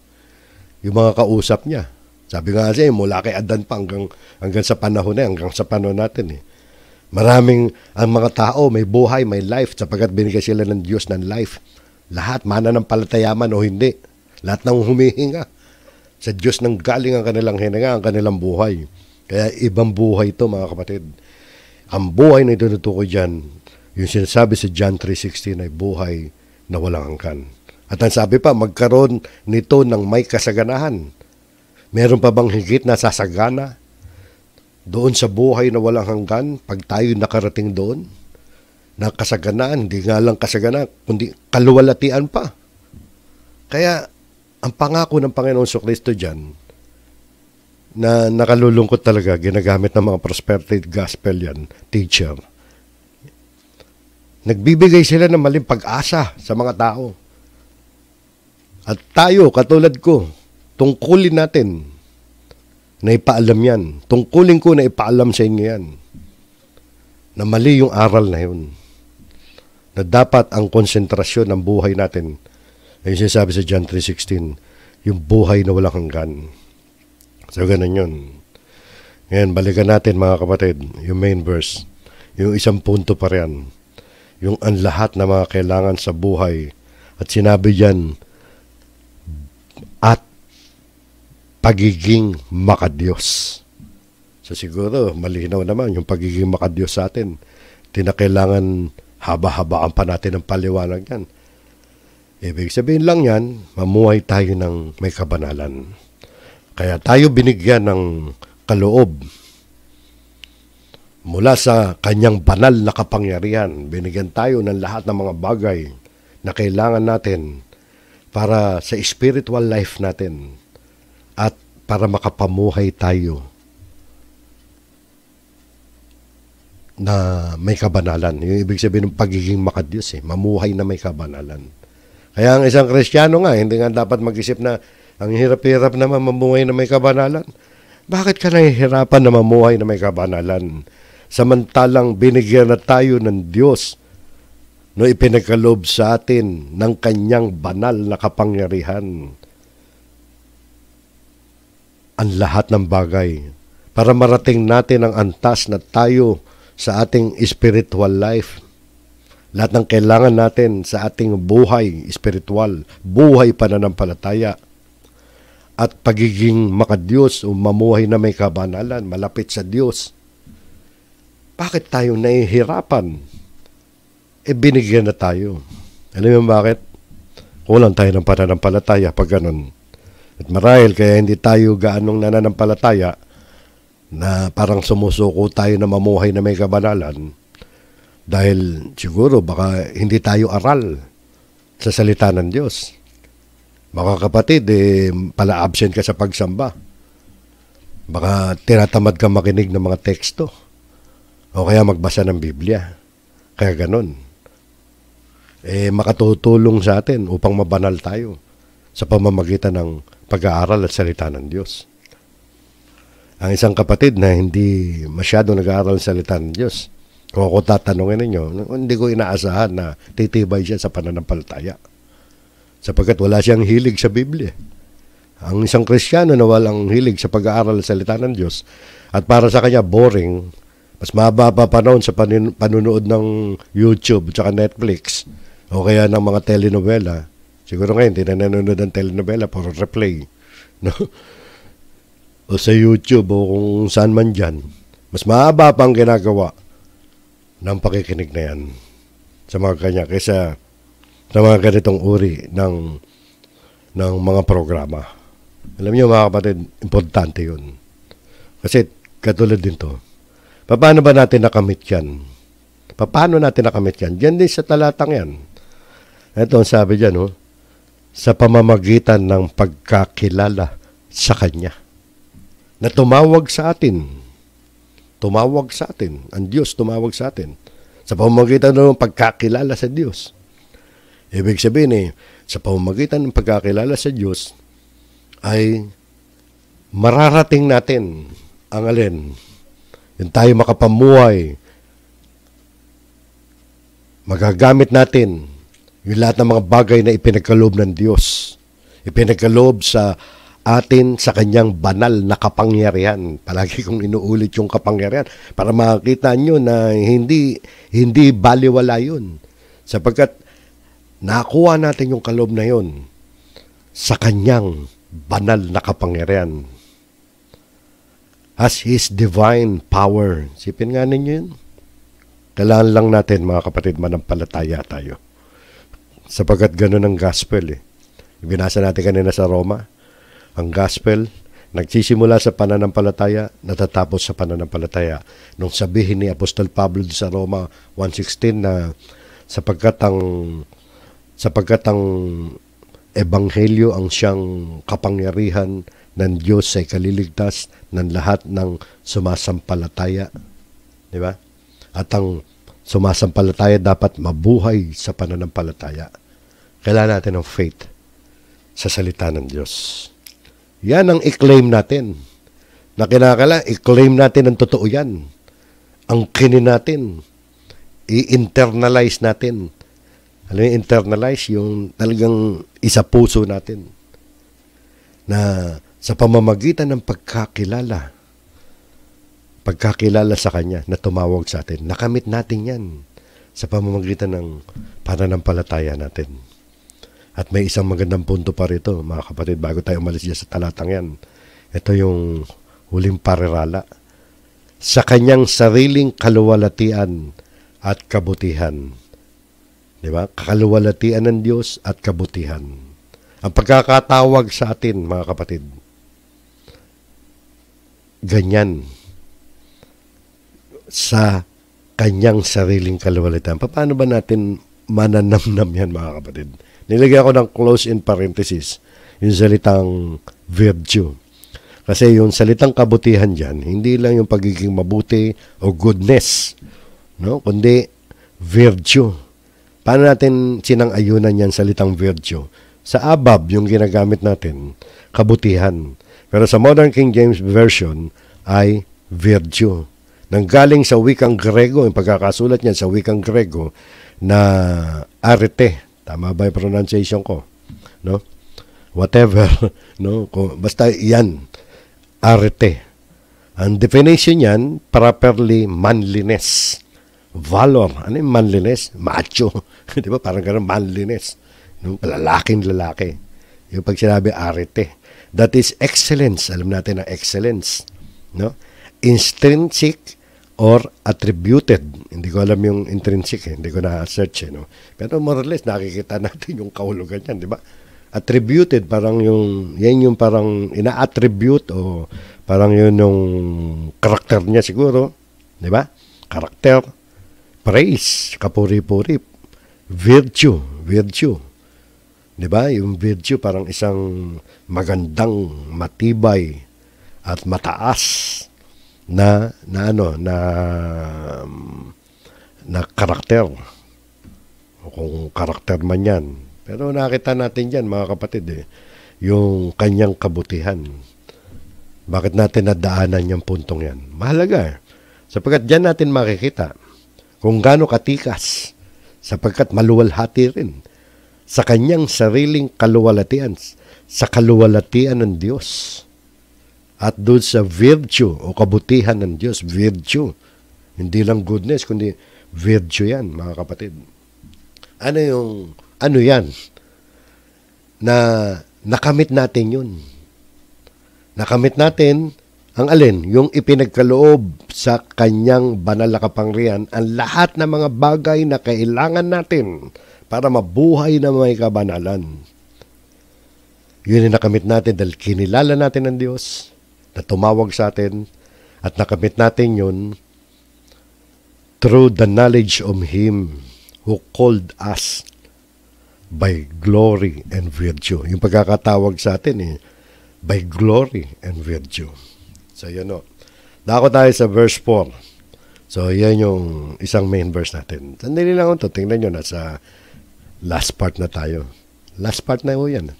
Yung mga kausap niya. Sabi nga siya, eh, mula kay Adan pa hanggang, hanggang sa panahon na, hanggang sa panahon natin eh. Maraming ang mga tao may buhay, may life sapagkat binigay sila ng Diyos ng life. Lahat, mana ng palatayaman o hindi. Lahat ng humihinga. Sa Diyos nang galing ang kanilang hininga, ang kanilang buhay. Kaya ibang buhay ito mga kapatid. Ang buhay na itinutukoy dyan, yung sinasabi sa John 3.16 ay buhay na walang hanggan. At ang sabi pa, magkaroon nito ng may kasaganahan Meron pa bang higit na sasagana doon sa buhay na walang hanggan pag tayo nakarating doon? Na kasaganaan, hindi nga lang kasaganaan, kundi kaluwalatian pa. Kaya ang pangako ng Panginoon sa Kristo dyan, na nakalulungkot talaga, ginagamit ng mga prosperity gospel yan, teacher. Nagbibigay sila ng maling pag-asa sa mga tao. At tayo, katulad ko, Tungkulin natin na ipaalam yan. Tungkulin ko na ipaalam sa inyo yan. Na mali yung aral na yun. Na dapat ang konsentrasyon ng buhay natin, ay sinasabi sa John 3.16, yung buhay na walang hanggan. So, ganun yun. Ngayon, balikan natin mga kapatid, yung main verse. Yung isang punto pa rin. Yung ang lahat na mga kailangan sa buhay. At sinabi dyan, pagiging makadiyos. So siguro, malinaw naman yung pagiging makadiyos sa atin. Tinakailangan haba-habaan pa natin ang paliwanag yan. Ibig sabihin lang yan, mamuhay tayo ng may kabanalan. Kaya tayo binigyan ng kaloob mula sa kanyang banal na kapangyarihan. Binigyan tayo ng lahat ng mga bagay na kailangan natin para sa spiritual life natin, para makapamuhay tayo na may kabanalan. Yung ibig sabihin ng pagiging makadiyos eh, mamuhay na may kabanalan. Kaya ang isang Kristiyano nga, hindi nga dapat mag-isip na ang hirap-hirap naman mamuhay na may kabanalan. Bakit ka nahihirapan na mamuhay na may kabanalan? Samantalang binigyan na tayo ng Diyos no ipinagkalob sa atin ng kanyang banal na kapangyarihan ang lahat ng bagay para marating natin ang antas na tayo sa ating spiritual life. Lahat ng kailangan natin sa ating buhay spiritual, buhay pananampalataya, at pagiging makadiyos o mamuhay na may kabanalan, malapit sa Diyos. Bakit tayo nahihirapan? E binigyan na tayo. Alam mo bakit? Kulang tayo ng pananampalataya pag ganun. At marahil kaya hindi tayo gaanong nananampalataya na parang sumusuko tayo na mamuhay na may kabanalan dahil siguro baka hindi tayo aral sa salita ng Diyos. Mga kapatid, eh, pala absent ka sa pagsamba. Baka tinatamad ka makinig ng mga teksto. O kaya magbasa ng Biblia. Kaya ganun. Eh, makatutulong sa atin upang mabanal tayo sa pamamagitan ng pag-aaral at salita ng Diyos. Ang isang kapatid na hindi masyado nag-aaral ng salita ng Diyos, kung ako tatanungin ninyo, hindi ko inaasahan na titibay siya sa pananampalataya. Sapagkat wala siyang hilig sa Biblia. Ang isang Kristiyano na walang hilig sa pag-aaral ng salita ng Diyos at para sa kanya boring, mas mababa pa noon sa panin, panunood ng YouTube at Netflix o kaya ng mga telenovela, Siguro ngayon, hindi na nanonood ng telenovela, puro replay. No? o sa YouTube o kung saan man dyan. Mas mahaba pa ang ginagawa ng pakikinig na yan sa mga kanya kaysa sa mga ganitong uri ng ng mga programa. Alam niyo mga kapatid, importante yun. Kasi katulad din to. Paano ba natin nakamit yan? Paano natin nakamit yan? Diyan din sa talatang yan. Ito ang sabi dyan, oh sa pamamagitan ng pagkakilala sa Kanya. Na tumawag sa atin, tumawag sa atin, ang Diyos tumawag sa atin, sa pamamagitan ng pagkakilala sa Diyos. Ibig sabihin eh, sa pamamagitan ng pagkakilala sa Diyos, ay mararating natin ang alin. Yung tayo makapamuhay. Magagamit natin yung lahat ng mga bagay na ipinagkaloob ng Diyos, ipinagkaloob sa atin sa kanyang banal na kapangyarihan. Palagi kong inuulit yung kapangyarihan para makita nyo na hindi, hindi baliwala yun. Sapagkat nakuha natin yung kaloob na yun sa kanyang banal na kapangyarihan. As His divine power. Sipin nga ninyo yun. Kailangan lang natin mga kapatid manampalataya tayo sapagkat ganun ang gospel eh. Binasa natin kanina sa Roma. Ang gospel, nagsisimula sa pananampalataya, natatapos sa pananampalataya. Nung sabihin ni Apostol Pablo sa Roma 1.16 na sapagkat ang sapagkat ang ebanghelyo ang siyang kapangyarihan ng Diyos sa ikaliligtas ng lahat ng sumasampalataya. Di ba? At ang sumasampalataya dapat mabuhay sa pananampalataya. Kailangan natin ng faith sa salita ng Diyos. Yan ang i-claim natin. Na kinakala, i-claim natin ang totoo yan. Ang kinin natin. I-internalize natin. Alam niyo, internalize yung talagang isa puso natin. Na sa pamamagitan ng pagkakilala, pagkakilala sa Kanya na tumawag sa atin, nakamit natin yan sa pamamagitan ng pananampalataya natin. At may isang magandang punto pa rito, mga kapatid, bago tayo umalis dyan sa talatang yan. Ito yung huling parirala. Sa kanyang sariling kaluwalatian at kabutihan. Di ba? Kaluwalatian ng Diyos at kabutihan. Ang pagkakatawag sa atin, mga kapatid, ganyan sa kanyang sariling kaluwalatian. Paano ba natin mananamnam yan, mga kapatid? nilagay ako ng close in parenthesis, yung salitang virtue. Kasi yung salitang kabutihan dyan, hindi lang yung pagiging mabuti o goodness, no? kundi virtue. Paano natin sinang-ayunan yan salitang virtue? Sa abab, yung ginagamit natin, kabutihan. Pero sa Modern King James Version ay virtue. Nanggaling sa wikang Grego, yung pagkakasulat niyan sa wikang Grego, na arete Tama ba yung pronunciation ko? No? Whatever, no? Kung, basta yan, arte. Ang definition yan, properly manliness. Valor. Ano yung manliness? Macho. Di ba? Parang gano'n, manliness. No? Lalaking lalaki. Yung pag sinabi arte. That is excellence. Alam natin ang excellence. No? Intrinsic or attributed. Hindi ko alam yung intrinsic, eh. hindi ko na-search. Eh, no? Pero more or less, nakikita natin yung kahulugan yan, di ba? Attributed, parang yung, yan yung parang ina-attribute o parang yun yung karakter niya siguro, di ba? Karakter, praise, kapuri-puri, virtue, virtue. Di ba? Yung virtue parang isang magandang, matibay, at mataas na na ano na um, na karakter o kung karakter man yan pero nakita natin yan mga kapatid eh yung kanyang kabutihan bakit natin nadaanan yung puntong yan mahalaga eh. sapagkat diyan natin makikita kung gaano katikas sapagkat maluwalhati rin sa kanyang sariling kaluwalatian sa kaluwalatian ng Diyos at doon sa virtue o kabutihan ng Diyos, virtue. Hindi lang goodness, kundi virtue yan, mga kapatid. Ano yung, ano yan? Na nakamit natin yun. Nakamit natin ang alin, yung ipinagkaloob sa kanyang banal na kapangyarihan ang lahat ng mga bagay na kailangan natin para mabuhay na may kabanalan. Yun ang nakamit natin dahil kinilala natin ang Diyos, na tumawag sa atin at nakamit natin yun through the knowledge of Him who called us by glory and virtue. Yung pagkakatawag sa atin eh, by glory and virtue. So yun o. Oh. Dako tayo sa verse 4. So yan yung isang main verse natin. Sandali lang ito. Oh, Tingnan nyo, nasa last part na tayo. Last part na ho yan.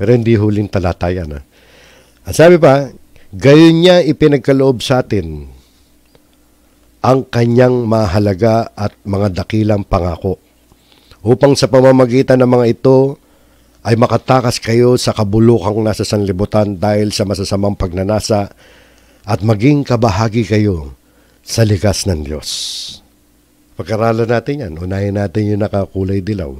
Pero hindi huling talata yan. Ha? Ah. At sabi pa, Gayon niya ipinagkaloob sa atin ang kanyang mahalaga at mga dakilang pangako upang sa pamamagitan ng mga ito ay makatakas kayo sa kabulukang nasa sanlibutan dahil sa masasamang pagnanasa at maging kabahagi kayo sa likas ng Diyos. Pag-aralan natin yan, unahin natin yung nakakulay dilaw.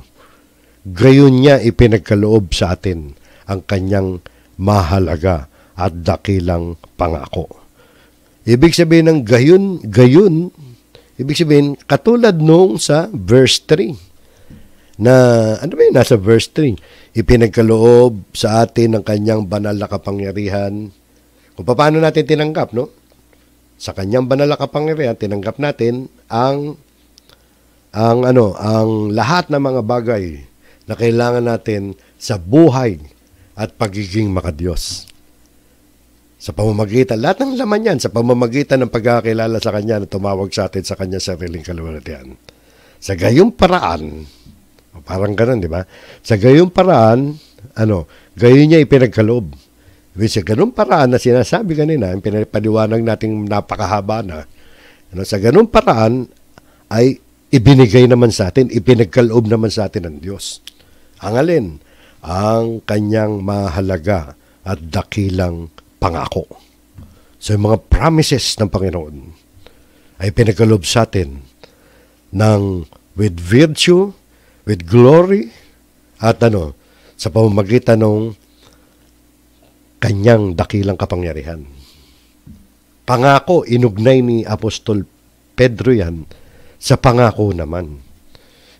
Gayon niya ipinagkaloob sa atin ang kanyang mahalaga at dakilang pangako. Ibig sabihin ng gayon, gayon, ibig sabihin katulad nung sa verse 3 na ano ba yun, nasa verse 3, ipinagkaloob sa atin ng kanyang banal na kapangyarihan. Kung paano natin tinanggap, no? Sa kanyang banal na kapangyarihan, tinanggap natin ang ang ano, ang lahat ng mga bagay na kailangan natin sa buhay at pagiging makadiyos. Sa pamamagitan, lahat ng laman yan, sa pamamagitan ng pagkakilala sa kanya na tumawag sa atin sa kanya sariling kaluwalhatian. Sa gayong paraan, parang ganun, di ba? Sa gayong paraan, ano, gayon niya ipinagkaloob. Ibig sa ganung paraan na sinasabi kanina, yung pinapaliwanag nating napakahaba na, ano, sa ganung paraan ay ibinigay naman sa atin, ipinagkaloob naman sa atin ng Diyos. Ang alin? Ang kanyang mahalaga at dakilang pangako. So yung mga promises ng Panginoon ay pinagkalob sa atin ng with virtue, with glory, at ano, sa pamamagitan ng kanyang dakilang kapangyarihan. Pangako, inugnay ni Apostol Pedro yan sa pangako naman.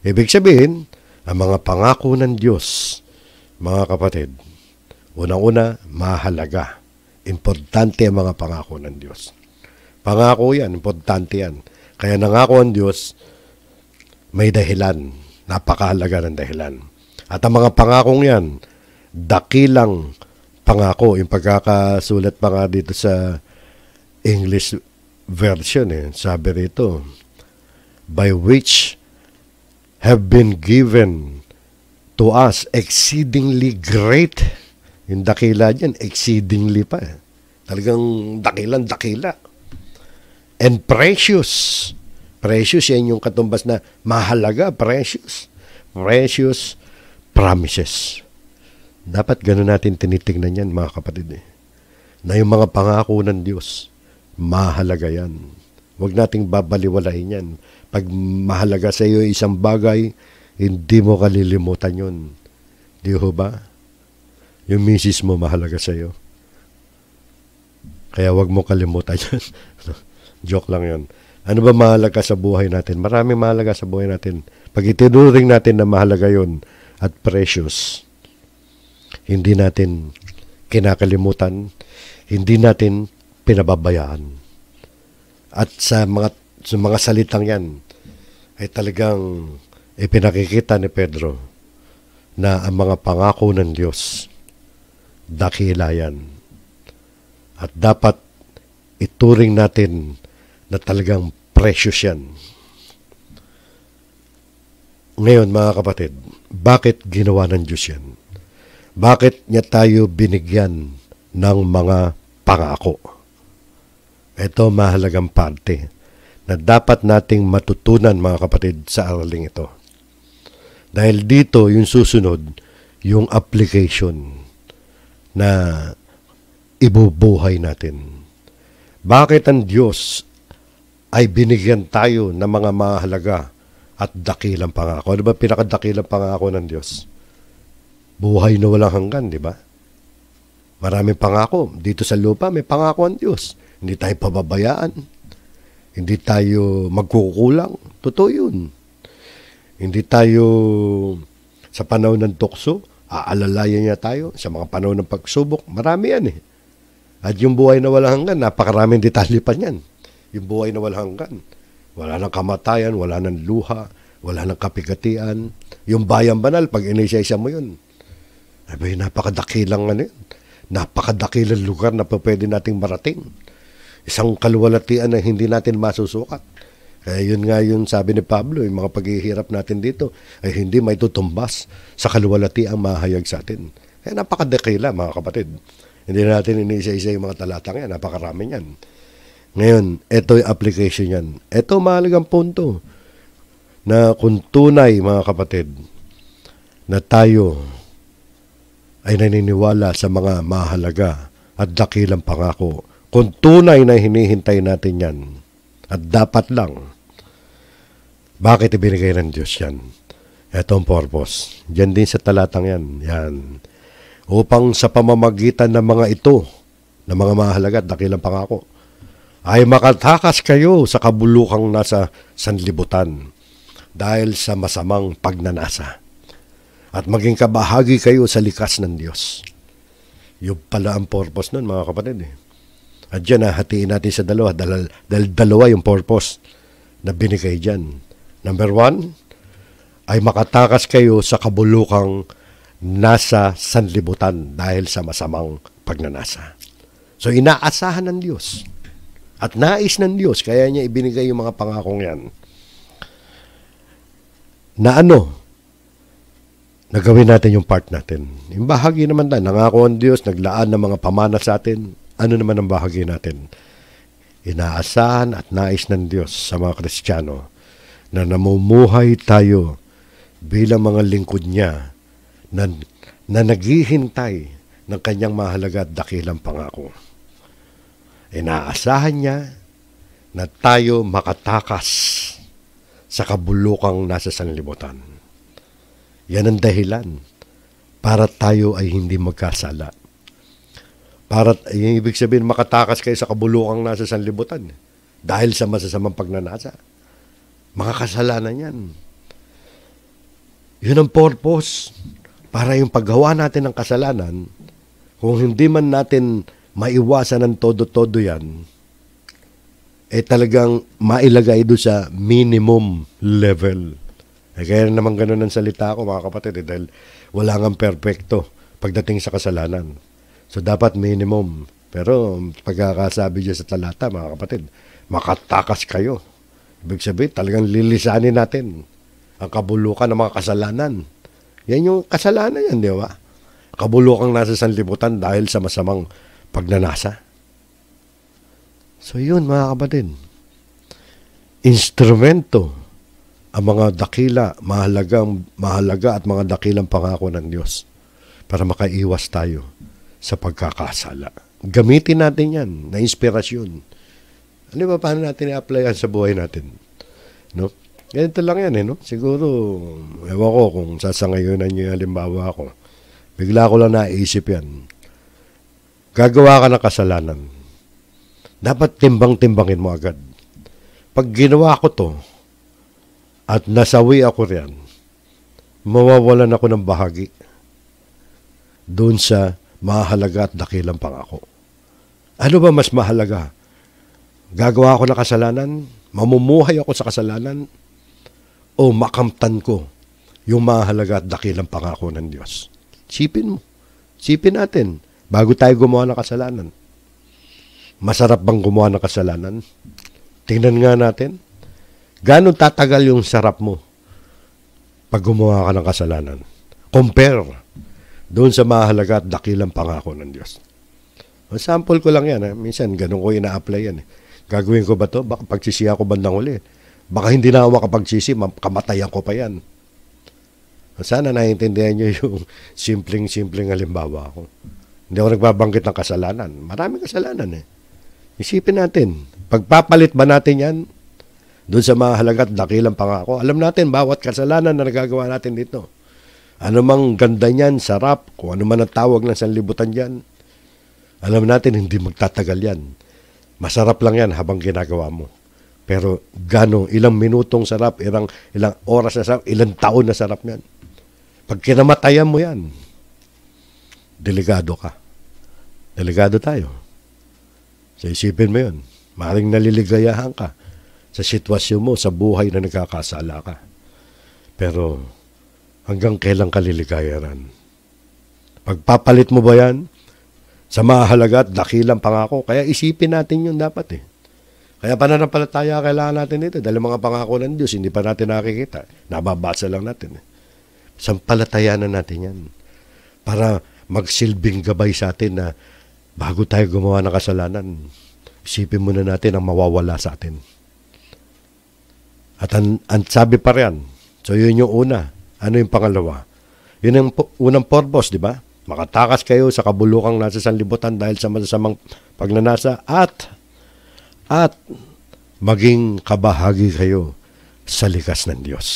Ibig sabihin, ang mga pangako ng Diyos, mga kapatid, unang-una, mahalaga. Importante ang mga pangako ng Diyos. Pangako yan, importante yan. Kaya nangako ang Diyos, may dahilan. Napakahalaga ng dahilan. At ang mga pangakong yan, dakilang pangako. Yung pagkakasulat pa nga dito sa English version, eh, sabi rito, by which have been given to us exceedingly great. Yung dakila dyan, exceedingly pa. Eh. Talagang dakilan-dakila. And precious. Precious, yan yung katumbas na mahalaga, precious. Precious promises. Dapat gano'n natin tinitingnan yan, mga kapatid. Eh. Na yung mga pangako ng Diyos, mahalaga yan. Huwag nating babaliwalain yan. Pag mahalaga sa iyo isang bagay, hindi mo kalilimutan yun. Di ho ba? Yung misis mo mahalaga sa iyo. Kaya wag mo kalimutan yun. Joke lang yun. Ano ba mahalaga sa buhay natin? Maraming mahalaga sa buhay natin. Pag itinuring natin na mahalaga yun at precious, hindi natin kinakalimutan, hindi natin pinababayaan. At sa mga sa mga salitang yan ay talagang ipinakikita ni Pedro na ang mga pangako ng Diyos dakila yan, at dapat ituring natin na talagang precious yan. Ngayon mga kapatid, bakit ginawa ng Diyos yan? Bakit niya tayo binigyan ng mga pangako? Ito mahalagang parte na dapat nating matutunan mga kapatid sa araling ito. Dahil dito yung susunod, yung application na ibubuhay natin. Bakit ang Diyos ay binigyan tayo ng mga mahalaga at dakilang pangako? Ano ba pinakadakilang pangako ng Diyos? Buhay na walang hanggan, di ba? Maraming pangako. Dito sa lupa may pangako ang Diyos. Hindi tayo pababayaan. Hindi tayo magkukulang. Totoo yun. Hindi tayo sa panahon ng tukso, aalalayan niya tayo sa mga panahon ng pagsubok. Marami yan eh. At yung buhay na walang hanggan, napakaraming detalye pa niyan. Yung buhay na walang hanggan. Wala nang kamatayan, wala nang luha, wala nang kapigatian. Yung bayan banal, pag inisya mo yun, ay napakadakilang ano yun. Napakadakilang lugar na pwede nating marating. Isang kaluwalatian na hindi natin masusukat. Kaya yun nga yun sabi ni Pablo, yung mga paghihirap natin dito ay hindi may tutumbas sa kaluwalatiang mahayag sa atin. Kaya napakadakila mga kapatid. Hindi natin iniisa-isa yung mga talatang yan. Napakarami yan. Ngayon, ito yung application yan. Ito mahalagang punto na kung tunay, mga kapatid, na tayo ay naniniwala sa mga mahalaga at dakilang pangako. Kung tunay na hinihintay natin yan, at dapat lang, bakit ibinigay ng Diyos yan? Ito ang purpose. Diyan din sa talatang yan. Yan upang sa pamamagitan ng mga ito, ng mga mahalaga at dakilang pangako, ay makatakas kayo sa kabulukang nasa sanlibutan dahil sa masamang pagnanasa at maging kabahagi kayo sa likas ng Diyos. Yung pala ang purpose nun, mga kapatid. Eh. At dyan, ah, hatiin natin sa dalawa dahil, dahil dalawa yung purpose na binigay dyan. Number one, ay makatakas kayo sa kabulukang nasa sanlibutan dahil sa masamang pagnanasa. So inaasahan ng Diyos at nais ng Diyos kaya niya ibinigay yung mga pangakong yan na ano nagawin natin yung part natin. Yung bahagi naman tayo, nangako ang Diyos, naglaan ng mga pamana sa atin, ano naman ang bahagi natin? Inaasahan at nais ng Diyos sa mga Kristiyano na namumuhay tayo bilang mga lingkod niya na, na naghihintay ng kanyang mahalaga at dakilang pangako. Inaasahan niya na tayo makatakas sa kabulukang nasa sanlibutan. Yan ang dahilan para tayo ay hindi magkasala. Para, yung ibig sabihin, makatakas kayo sa kabulukang nasa sanlibutan dahil sa masasamang pagnanasa. Makakasalanan yan. Yun ang purpose para yung paggawa natin ng kasalanan, kung hindi man natin maiwasan ng todo-todo yan, eh talagang mailagay doon sa minimum level. Eh, kaya naman ganun ang salita ko mga kapatid eh, dahil wala nga perfecto pagdating sa kasalanan. So dapat minimum. Pero pagkakasabi dyan sa talata mga kapatid, makatakas kayo. Ibig sabihin talagang lilisanin natin ang kabulukan ng mga kasalanan. Yan yung kasalanan yan, di ba? Kabulokang nasa sanlibutan dahil sa masamang pagnanasa. So yun mga kapatid. Instrumento ang mga dakila, mahalagang, mahalaga at mga dakilang pangako ng Diyos para makaiwas tayo sa pagkakasala. Gamitin natin yan na inspirasyon. Ano ba paano natin i-apply sa buhay natin? No? Ganito lang yan eh, no? Siguro, ewan ko kung sasangayunan nyo yung halimbawa ako. Bigla ko lang naisip yan. Gagawa ka ng kasalanan. Dapat timbang-timbangin mo agad. Pag ginawa ko to, at nasawi ako riyan, mawawalan ako ng bahagi. Doon sa mahalaga at dakilang pangako. Ano ba mas mahalaga? Gagawa ako ng kasalanan? Mamumuhay ako sa kasalanan? o makamtan ko yung mahalaga at dakilang pangako ng Diyos. Sipin mo. Sipin natin bago tayo gumawa ng kasalanan. Masarap bang gumawa ng kasalanan? Tingnan nga natin. Ganon tatagal yung sarap mo pag gumawa ka ng kasalanan. Compare doon sa mahalaga at dakilang pangako ng Diyos. O, sample ko lang yan. Eh. Minsan, ganun ko ina-apply yan. Eh. Gagawin ko ba to? Baka pagsisiya ko bandang uli. Baka hindi na ako makapagsisi, kamatayan ko pa yan. Sana naiintindihan nyo yung simpleng-simpleng halimbawa ko. Hindi ako nagbabanggit ng kasalanan. Maraming kasalanan eh. Isipin natin, pagpapalit ba natin yan doon sa mga halagat dakilang pangako? Alam natin, bawat kasalanan na nagagawa natin dito. Ano mang ganda niyan, sarap, kung ano man ang tawag ng sanlibutan diyan. alam natin hindi magtatagal yan. Masarap lang yan habang ginagawa mo. Pero gano, ilang minutong sarap, ilang, ilang oras na sarap, ilang taon na sarap yan. Pag kinamatayan mo yan, delikado ka. Delikado tayo. So isipin mo yun. Maring naliligayahan ka sa sitwasyon mo, sa buhay na nagkakasala ka. Pero hanggang kailan ka liligayaran? Pagpapalit mo ba yan? Sa mahalaga at dakilang pangako. Kaya isipin natin yun dapat eh. Kaya pananampalataya kailangan natin ito. dahil mga pangako ng Diyos hindi pa natin nakikita. Nababasa lang natin. Eh. Sampalataya na natin yan. Para magsilbing gabay sa atin na bago tayo gumawa ng kasalanan, isipin muna natin ang mawawala sa atin. At ang, ang sabi pa riyan, so yun yung una. Ano yung pangalawa? Yun yung unang purpose, di ba? Makatakas kayo sa kabulukang nasa sanlibutan dahil sa masasamang pagnanasa at at maging kabahagi kayo sa likas ng Diyos.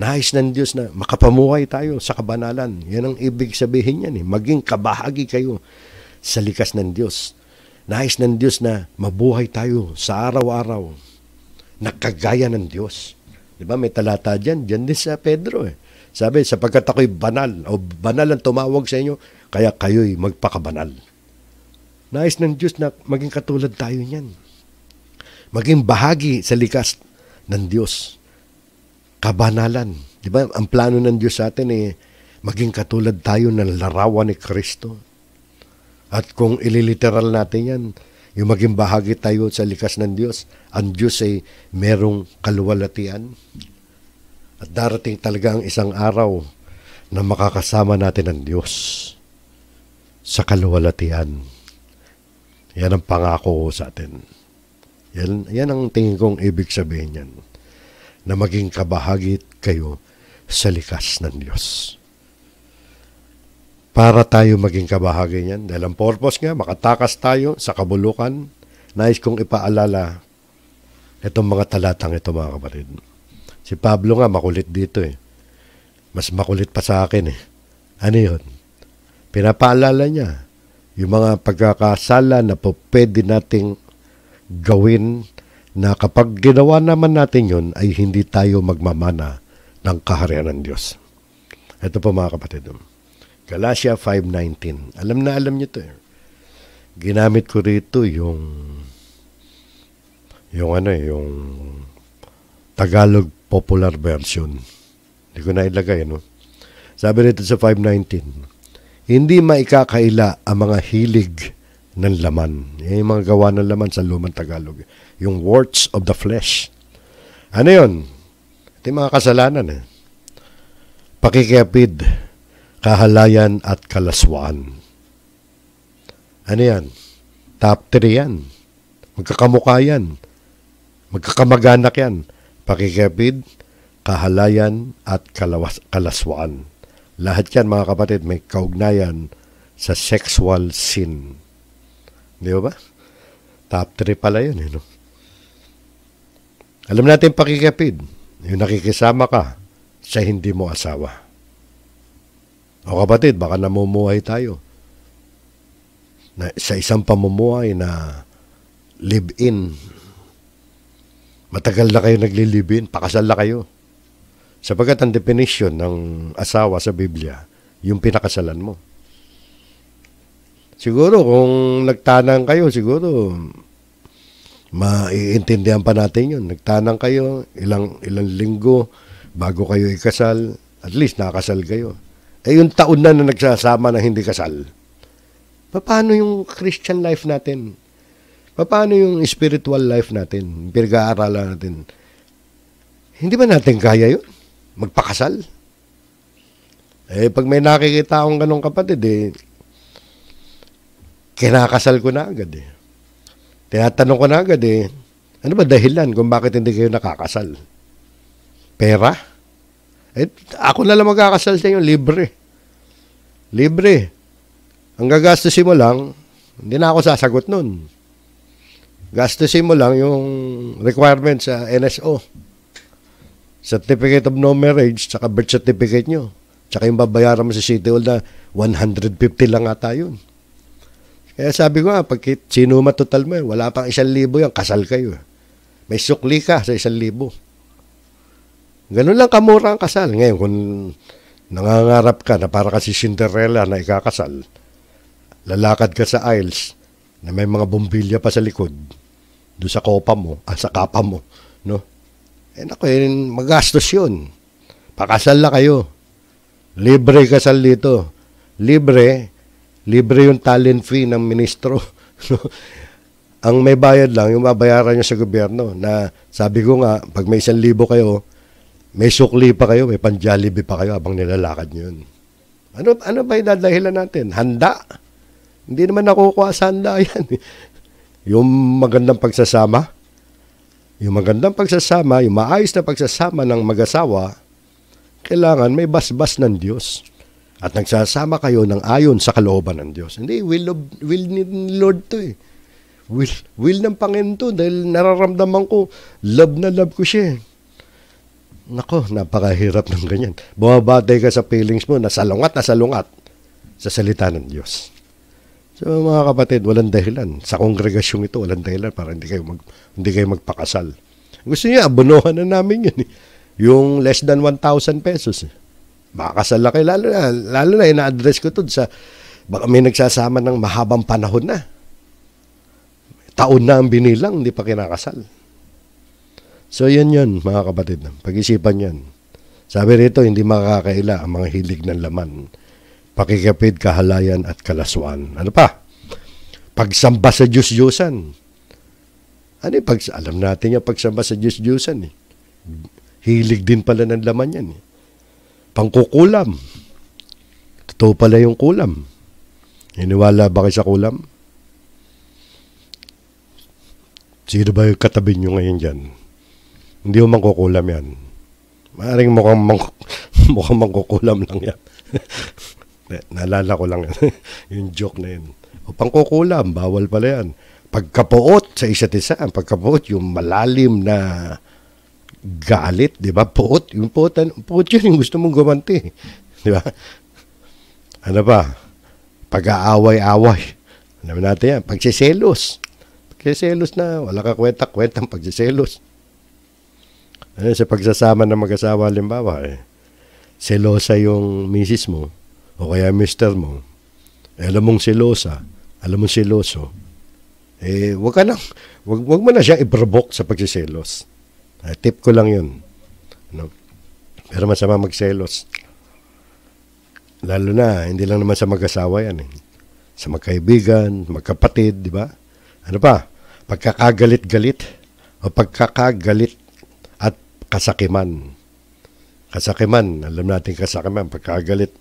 Nais ng Diyos na makapamuhay tayo sa kabanalan. Yan ang ibig sabihin niya. Eh. Maging kabahagi kayo sa likas ng Diyos. Nais ng Diyos na mabuhay tayo sa araw-araw na kagaya ng Diyos. Di ba? May talata dyan. Dyan din sa Pedro. Eh. Sabi, sapagkat ako'y banal o banal ang tumawag sa inyo, kaya kayo'y magpakabanal. Nais ng Diyos na maging katulad tayo niyan. Maging bahagi sa likas ng Diyos. Kabanalan. Di ba? Ang plano ng Diyos sa atin eh, maging katulad tayo ng larawan ni Kristo. At kung ililiteral natin yan, yung maging bahagi tayo sa likas ng Diyos, ang Diyos ay merong kaluwalatian. At darating talaga ang isang araw na makakasama natin ang Diyos sa kaluwalatian. Yan ang pangako ko sa atin. Yan, yan ang tingin kong ibig sabihin yan. Na maging kabahagi kayo sa likas ng Diyos. Para tayo maging kabahagi niyan. Dahil ang purpose nga, makatakas tayo sa kabulukan. Nais kong ipaalala itong mga talatang ito mga kapatid. Si Pablo nga makulit dito eh. Mas makulit pa sa akin eh. Ano yun? Pinapaalala niya yung mga pagkakasala na po pwede nating gawin na kapag ginawa naman natin yun ay hindi tayo magmamana ng kaharian ng Diyos. Ito po mga kapatid. Galatia 5.19. Alam na alam niyo to eh. Ginamit ko rito yung yung ano eh, yung Tagalog popular version. Hindi ko na ilagay, no? Sabi rito sa 519, hindi maikakaila ang mga hilig ng laman. Yan yung mga gawa ng laman sa lumang Tagalog. Yung warts of the flesh. Ano yun? Ito yung mga kasalanan eh. Pakikiapid, kahalayan at kalaswaan. Ano yan? Top 3 yan. Magkakamukha yan. Magkakamaganak yan. Pakikiapid, kahalayan at kalawas, kalaswaan. Lahat yan mga kapatid may kaugnayan sa sexual sin. Di ba? Top 3 pala yun. Eh, no? Alam natin pakikapid, yung nakikisama ka sa hindi mo asawa. O kapatid, baka namumuhay tayo na, sa isang pamumuhay na live-in. Matagal na kayo nagli-live-in, pakasal na kayo. Sapagkat ang definition ng asawa sa Biblia, yung pinakasalan mo. Siguro kung nagtanang kayo, siguro maiintindihan pa natin yun. Nagtanang kayo ilang ilang linggo bago kayo ikasal, at least nakasal kayo. Eh yung taon na na nagsasama na hindi kasal. Paano yung Christian life natin? Paano yung spiritual life natin? Pinag-aaralan natin. Hindi ba natin kaya yun? magpakasal. Eh, pag may nakikita akong ganong kapatid, eh, kinakasal ko na agad eh. Tinatanong ko na agad eh, ano ba dahilan kung bakit hindi kayo nakakasal? Pera? Eh, ako na lang magkakasal sa inyo, libre. Libre. Ang gagastusin mo lang, hindi na ako sasagot nun. Gastusin mo lang yung requirement sa NSO certificate of no marriage, tsaka birth certificate nyo. Tsaka yung babayaran mo sa City Hall na 150 lang ata yun. Kaya sabi ko nga, pag sino matutal mo, wala pang isang libo yan, kasal kayo. May sukli ka sa isang libo. Ganun lang kamura ang kasal. Ngayon, kung nangangarap ka na para kasi Cinderella na ikakasal, lalakad ka sa aisles na may mga bombilya pa sa likod, do sa kopa mo, ah, sa kapa mo, no? Eh naku, eh, magastos yun. Pakasal na kayo. Libre kasal dito. Libre, libre yung talent fee ng ministro. Ang may bayad lang, yung babayaran nyo sa gobyerno na sabi ko nga, pag may isang libo kayo, may sukli pa kayo, may panjalibi pa kayo habang nilalakad nyo yun. Ano, ano ba yung dadahilan natin? Handa? Hindi naman nakukuha sa handa yan. yung magandang pagsasama, yung magandang pagsasama, yung maayos na pagsasama ng mag-asawa, kailangan may basbas ng Diyos. At nagsasama kayo ng ayon sa kalooban ng Diyos. Hindi, will, of, will ni Lord to eh. Will, will ng Panginoon to dahil nararamdaman ko, love na love ko siya eh. Nako, napakahirap ng ganyan. Bumabatay ka sa feelings mo, nasalungat, nasalungat sa salita ng Diyos. So mga kapatid, walang dahilan. Sa kongregasyong ito, walang dahilan para hindi kayo, mag, hindi kayo magpakasal. Gusto niya, abunuhan na namin yun. Eh. Yung less than 1,000 pesos. Eh. Makakasal na kayo. Lalo na, lalo na ina-address ko to sa, baka may nagsasama ng mahabang panahon na. Taon na ang binilang, hindi pa kinakasal. So yun yun, mga kapatid. Pag-isipan yan. Sabi rito, hindi makakaila ang mga hilig ng laman pakikapid, kahalayan at kalaswaan. Ano pa? Pagsamba sa Diyos-Diyosan. Ano yung pag, alam natin yung pagsamba sa Diyos-Diyosan eh. Hilig din pala ng laman yan eh. Pangkukulam. Totoo pala yung kulam. Iniwala ba kayo sa kulam? Sino ba yung katabi nyo ngayon dyan? Hindi mo mangkukulam yan. Maring mukhang, mang, mukhang mangkukulam lang yan. Naalala ko lang yung joke na yun. O pangkukulam, bawal pala yan. Pagkapuot sa isa't isa, ang pagkapuot, yung malalim na galit, di ba? Puot, yung puotan, puot yun yung gusto mong gumanti. Di ba? Ano ba? Pag-aaway-away. Alam natin yan, pagsiselos. Pagsiselos na, wala ka kwenta-kwentang pagsiselos. Ano, sa pagsasama ng mag-asawa, halimbawa, eh, selosa yung misis mo, o kaya mister mo, alam mong silosa, alam mong siloso, eh, wag ka lang, wag, wag mo na siyang i-provoke sa pagsiselos. Uh, tip ko lang yun. Ano? Pero masama magselos. Lalo na, hindi lang naman sa mag-asawa yan. Eh. Sa magkaibigan, magkapatid, di ba? Ano pa? Pagkakagalit-galit o pagkakagalit at kasakiman. Kasakiman, alam natin kasakiman, pagkagalit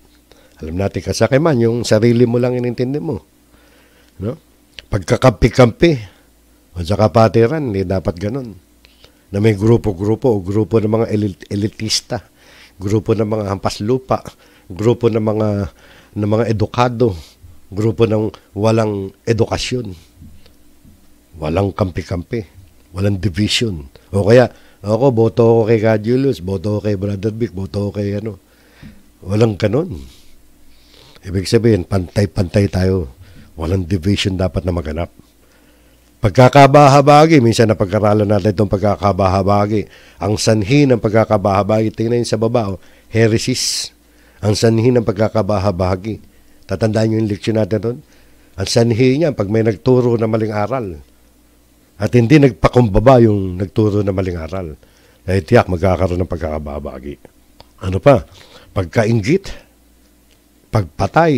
alam natin kasakay man, yung sarili mo lang inintindi mo. No? Pagkakampi-kampi, o sa kapatiran, hindi dapat ganun. Na may grupo-grupo o grupo ng mga elit- elitista, grupo ng mga hampas lupa, grupo ng mga ng mga edukado, grupo ng walang edukasyon. Walang kampi-kampi, walang division. O kaya, ako, boto ko kay Cadulus, boto ko kay Brother Vic, boto ko kay ano. Walang kanon. Ibig sabihin, pantay-pantay tayo. Walang division dapat na maganap. Pagkakabahabagi, minsan na pagkaralan natin itong pagkakabahabagi. Ang sanhi ng pagkakabahabagi, tingnan sa baba, oh, heresis. Ang sanhi ng pagkakabahabagi. Tatandaan nyo yung leksyon natin doon. Ang sanhi niya, pag may nagturo na maling aral. At hindi nagpakumbaba yung nagturo na maling aral. Dahil tiyak magkakaroon ng pagkakabahabagi. Ano pa? Pagkaingit pagpatay,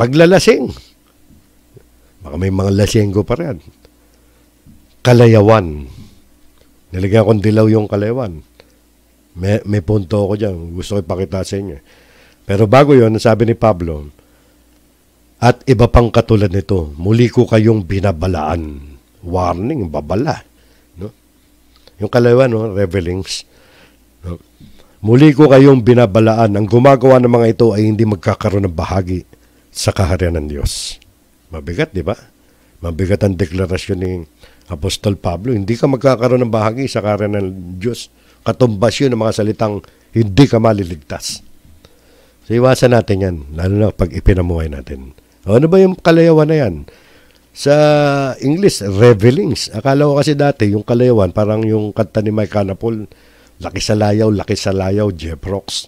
paglalasing. Baka may mga lasenggo pa rin. Kalayawan. Nilagyan kong dilaw yung kalayawan. May, may punto ako dyan. Gusto ko ipakita sa inyo. Pero bago yon sabi ni Pablo, at iba pang katulad nito, muli ko kayong binabalaan. Warning, babala. No? Yung kalayawan, no? revelings. No? Muli ko kayong binabalaan. Ang gumagawa ng mga ito ay hindi magkakaroon ng bahagi sa kaharian ng Diyos. Mabigat, di ba? Mabigat ang deklarasyon ni Apostol Pablo. Hindi ka magkakaroon ng bahagi sa kaharian ng Diyos. Katumbas yun ng mga salitang hindi ka maliligtas. So iwasan natin yan, lalo na pag ipinamuhay natin. O, ano ba yung kalayawan na yan? Sa English, revelings. Akala ko kasi dati yung kalayawan, parang yung kanta ni Mike Canapol, Laki sa layaw, laki sa layaw, Jeff Rocks.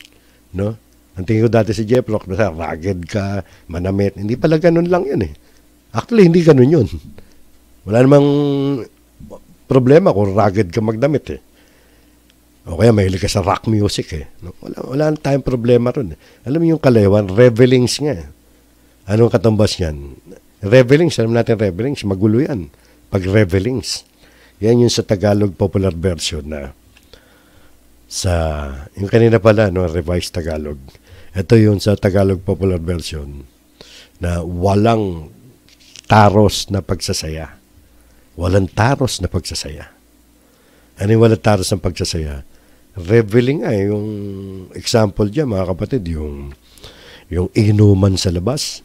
No? Ang tingin ko dati si Jeff Rocks, basta rugged ka, manamit. Hindi pala ganun lang yun eh. Actually, hindi ganun yun. Wala namang problema kung rugged ka magdamit eh. O kaya mahilig ka sa rock music eh. No? Wala, wala tayong problema ron. Eh. Alam mo yung kalewan, revelings nga. Eh. Anong katumbas niyan? Revelings, alam natin revelings, magulo yan. Pag revelings. Yan yung sa Tagalog popular version na sa, yung kanina pala, no, revised Tagalog. Ito yung sa Tagalog popular version na walang taros na pagsasaya. Walang taros na pagsasaya. Ano yung walang taros ng pagsasaya? Reveling ay ah, yung example diyan mga kapatid, yung yung inuman sa labas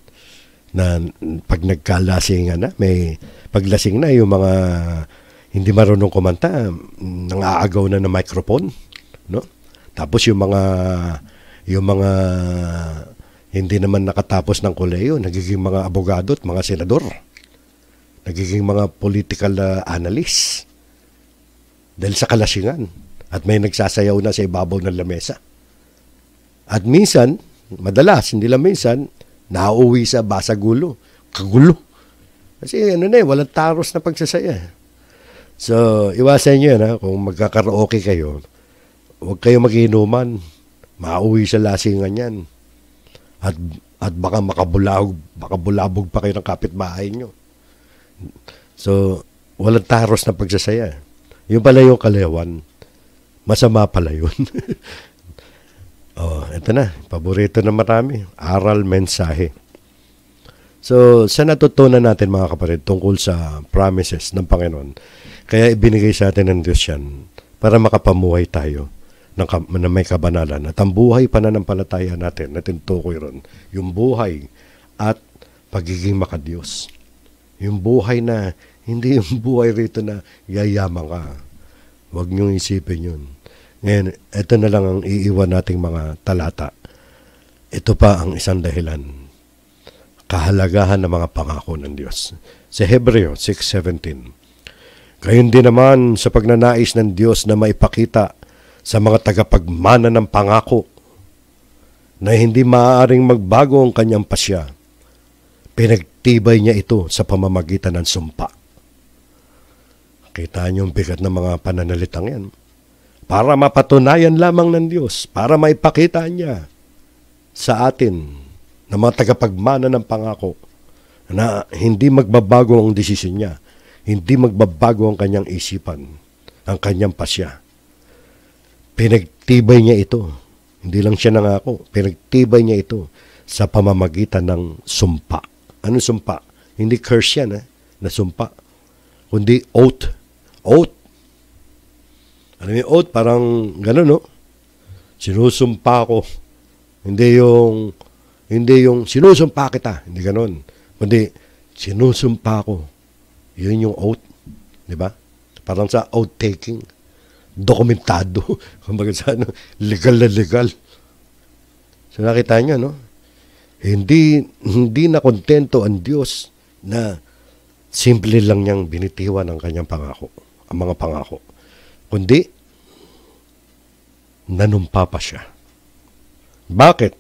na pag nagkalasingan na, may paglasing na yung mga hindi marunong kumanta, nang aagaw na ng microphone no? Tapos yung mga yung mga hindi naman nakatapos ng koleyo, nagiging mga abogado at mga senador. Nagiging mga political uh, ah, analyst. Dahil sa kalasingan. At may nagsasayaw na sa ibabaw ng lamesa. At minsan, madalas, hindi lang minsan, nauwi sa basagulo, kagulo. Kasi ano na eh, walang taros na pagsasaya. So, iwasan nyo yan ha, kung magkakaraoke kayo huwag kayo magiinuman. Mauwi sa lasingan yan. At, at baka makabulabog, makabulabog pa kayo ng kapitbahay nyo. So, walang taros na pagsasaya. Yung pala yung kalayawan. Masama pala yun. oh, ito na. Paborito na marami. Aral mensahe. So, sa natutunan natin mga kapatid tungkol sa promises ng Panginoon, kaya ibinigay sa atin ng Diyos yan para makapamuhay tayo ng, na may kabanalan at ang buhay pananampalataya natin na tinutukoy ron, yung buhay at pagiging makadiyos. Yung buhay na, hindi yung buhay rito na yayaman ka. Huwag niyong isipin yun. Ngayon, ito na lang ang iiwan nating mga talata. Ito pa ang isang dahilan. Kahalagahan ng mga pangako ng Diyos. Sa Hebreo 6.17 Kayon din naman sa pagnanais ng Diyos na maipakita sa mga tagapagmana ng pangako na hindi maaaring magbago ang kanyang pasya. Pinagtibay niya ito sa pamamagitan ng sumpa. Kita niyo ang bigat ng mga pananalitang yan. Para mapatunayan lamang ng Diyos, para maipakita niya sa atin na mga tagapagmana ng pangako na hindi magbabago ang desisyon niya, hindi magbabago ang kanyang isipan, ang kanyang pasya. Pinagtibay niya ito. Hindi lang siya nangako, pinagtibay niya ito sa pamamagitan ng sumpa. Ano sumpa? Hindi curse yan, eh, na sumpa. Kundi oath. Oath. Alam yung oath, parang gano'n, no? Sinusumpa ko. Hindi yung, hindi yung sinusumpa kita. Hindi gano'n. Kundi, sinusumpa ko. Yun yung oath. Di ba? Parang sa oath-taking dokumentado. Kumbaga sa ano, legal na legal. So nakita niyo, no? Hindi, hindi na kontento ang Diyos na simple lang niyang binitiwan ang kanyang pangako, ang mga pangako. Kundi, nanumpa pa siya. Bakit?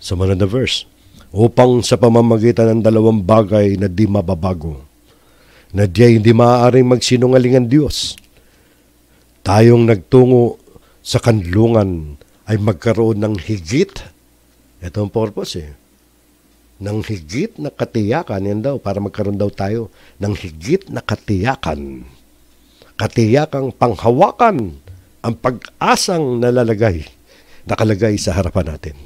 Sumunod na verse. Upang sa pamamagitan ng dalawang bagay na di mababago, na diya hindi maaaring magsinungaling ang Diyos tayong nagtungo sa kanlungan ay magkaroon ng higit. Ito ang purpose eh. Ng higit na katiyakan, yan daw, para magkaroon daw tayo ng higit na katiyakan. Katiyakang panghawakan ang pag-asang nalalagay, nakalagay sa harapan natin.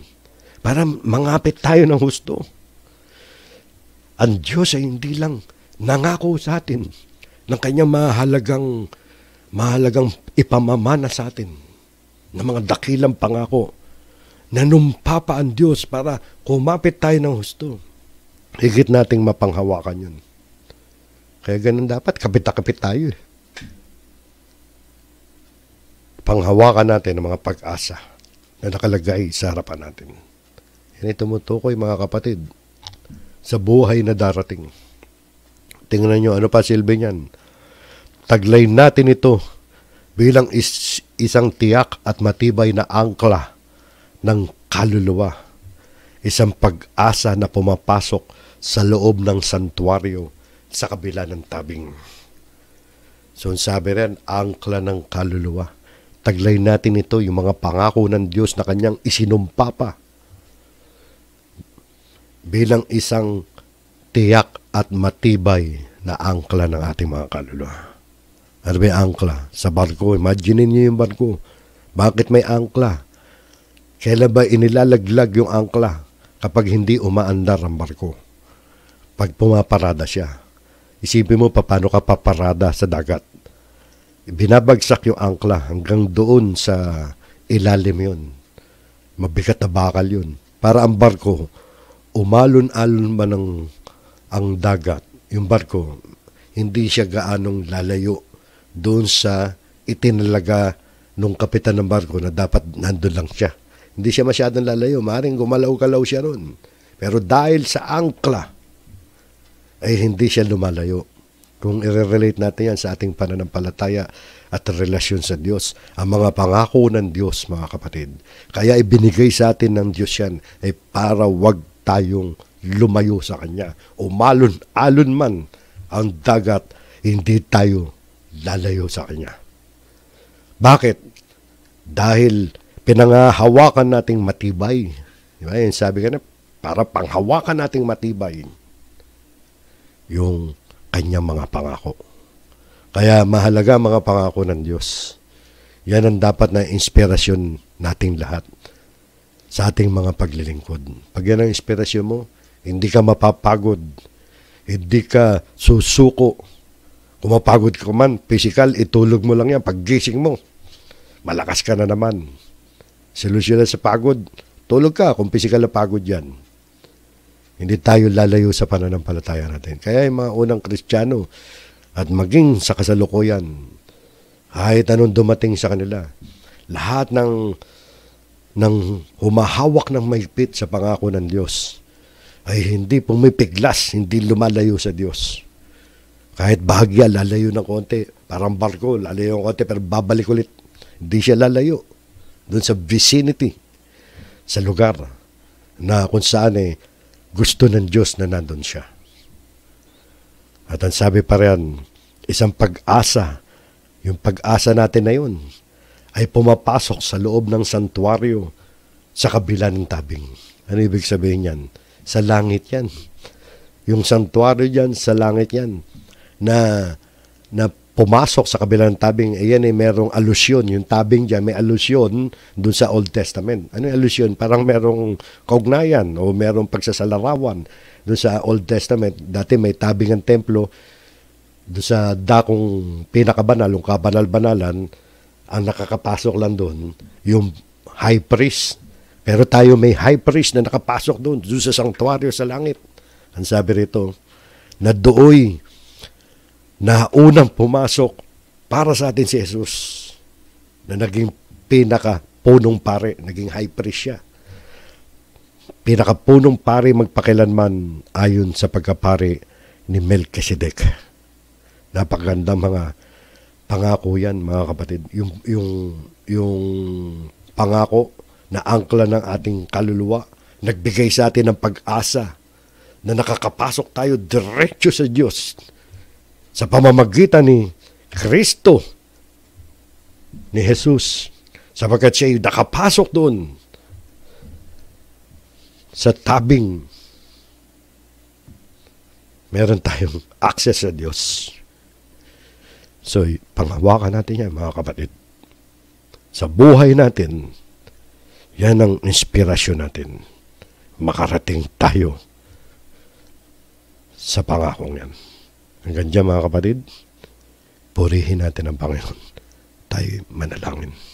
Para mangapit tayo ng husto. Ang Diyos ay hindi lang nangako sa atin ng kanyang mahalagang mahalagang ipamamana sa atin ng mga dakilang pangako na numpapa ang Diyos para kumapit tayo ng husto. Higit nating mapanghawakan yun. Kaya ganun dapat, kapit-kapit tayo. Eh. Panghawakan natin ang mga pag-asa na nakalagay sa harapan natin. Yan ay tumutukoy mga kapatid sa buhay na darating. Tingnan nyo ano pa silbi niyan. Taglay natin ito bilang is- isang tiyak at matibay na angkla ng kaluluwa. Isang pag-asa na pumapasok sa loob ng santuario sa kabila ng tabing. So sabi rin, angkla ng kaluluwa. Taglay natin ito yung mga pangako ng Diyos na kanyang isinumpa pa bilang isang tiyak at matibay na angkla ng ating mga kaluluwa. At may angkla sa barko. Imagine niyo yung barko. Bakit may angkla? Kailan ba inilalaglag yung angkla kapag hindi umaandar ang barko? Pag pumaparada siya. Isipin mo pa paano ka paparada sa dagat. Binabagsak yung angkla hanggang doon sa ilalim yun. Mabigat na bakal yun. Para ang barko, umalon-alon man ang, ang dagat, yung barko, hindi siya gaanong lalayo doon sa itinalaga nung kapitan ng barko na dapat nandun lang siya. Hindi siya masyadong lalayo. Maring gumalaw-galaw siya ron. Pero dahil sa angkla, ay hindi siya lumalayo. Kung i-relate natin yan sa ating pananampalataya at relasyon sa Diyos, ang mga pangako ng Diyos, mga kapatid. Kaya ibinigay sa atin ng Diyos yan ay para wag tayong lumayo sa Kanya. O malon-alon man ang dagat, hindi tayo lalayo sa Kanya. Bakit? Dahil pinangahawakan nating matibay. Di ba? Yung sabi ka na, para panghawakan nating matibay yung kanyang mga pangako. Kaya mahalaga mga pangako ng Diyos. Yan ang dapat na inspirasyon nating lahat sa ating mga paglilingkod. Pag yan ang inspirasyon mo, hindi ka mapapagod, hindi ka susuko kung ka man, physical, itulog mo lang yan. Paggising mo, malakas ka na naman. Solusyon na sa pagod, tulog ka kung physical na pagod yan. Hindi tayo lalayo sa pananampalataya natin. Kaya yung mga unang kristyano at maging sa kasalukuyan, kahit anong dumating sa kanila, lahat ng ng humahawak ng mahigpit sa pangako ng Diyos ay hindi pumipiglas, hindi lumalayo sa Diyos. Kahit bahagya, lalayo ng konti. Parang barko, lalayo ng konti, pero babalik ulit. Hindi siya lalayo. Doon sa vicinity, sa lugar na kung saan eh, gusto ng Diyos na nandun siya. At ang sabi pa rin, isang pag-asa, yung pag-asa natin na yun, ay pumapasok sa loob ng santuario sa kabila ng tabing. Ano ibig sabihin yan? Sa langit yan. Yung santuario dyan, sa langit yan na na pumasok sa kabilang tabing, ayan eh, eh, merong alusyon. Yung tabing dyan, may alusyon dun sa Old Testament. Ano yung alusyon? Parang merong kaugnayan o merong pagsasalarawan dun sa Old Testament. Dati may tabing ang templo. Dun sa dakong pinakabanal, yung kabanal-banalan, ang nakakapasok lang dun, yung high priest. Pero tayo may high priest na nakapasok dun, dun sa sanctuary sa langit. Ang sabi rito, na dooy na unang pumasok para sa atin si Jesus na naging pinaka punong pare, naging high priest siya. Pinaka punong pare magpakilanman ayon sa pagkapare ni Melchizedek. Napakaganda mga pangako yan mga kapatid. Yung, yung, yung pangako na angkla ng ating kaluluwa, nagbigay sa atin ng pag-asa na nakakapasok tayo diretso sa Diyos sa pamamagitan ni Kristo, ni Jesus, sapagkat siya ay nakapasok doon sa tabing meron tayong access sa Diyos. So, panghawakan natin yan, mga kapatid. Sa buhay natin, yan ang inspirasyon natin. Makarating tayo sa pangakong yan. Hanggang dyan mga kapatid, purihin natin ang Panginoon. Tayo'y manalangin.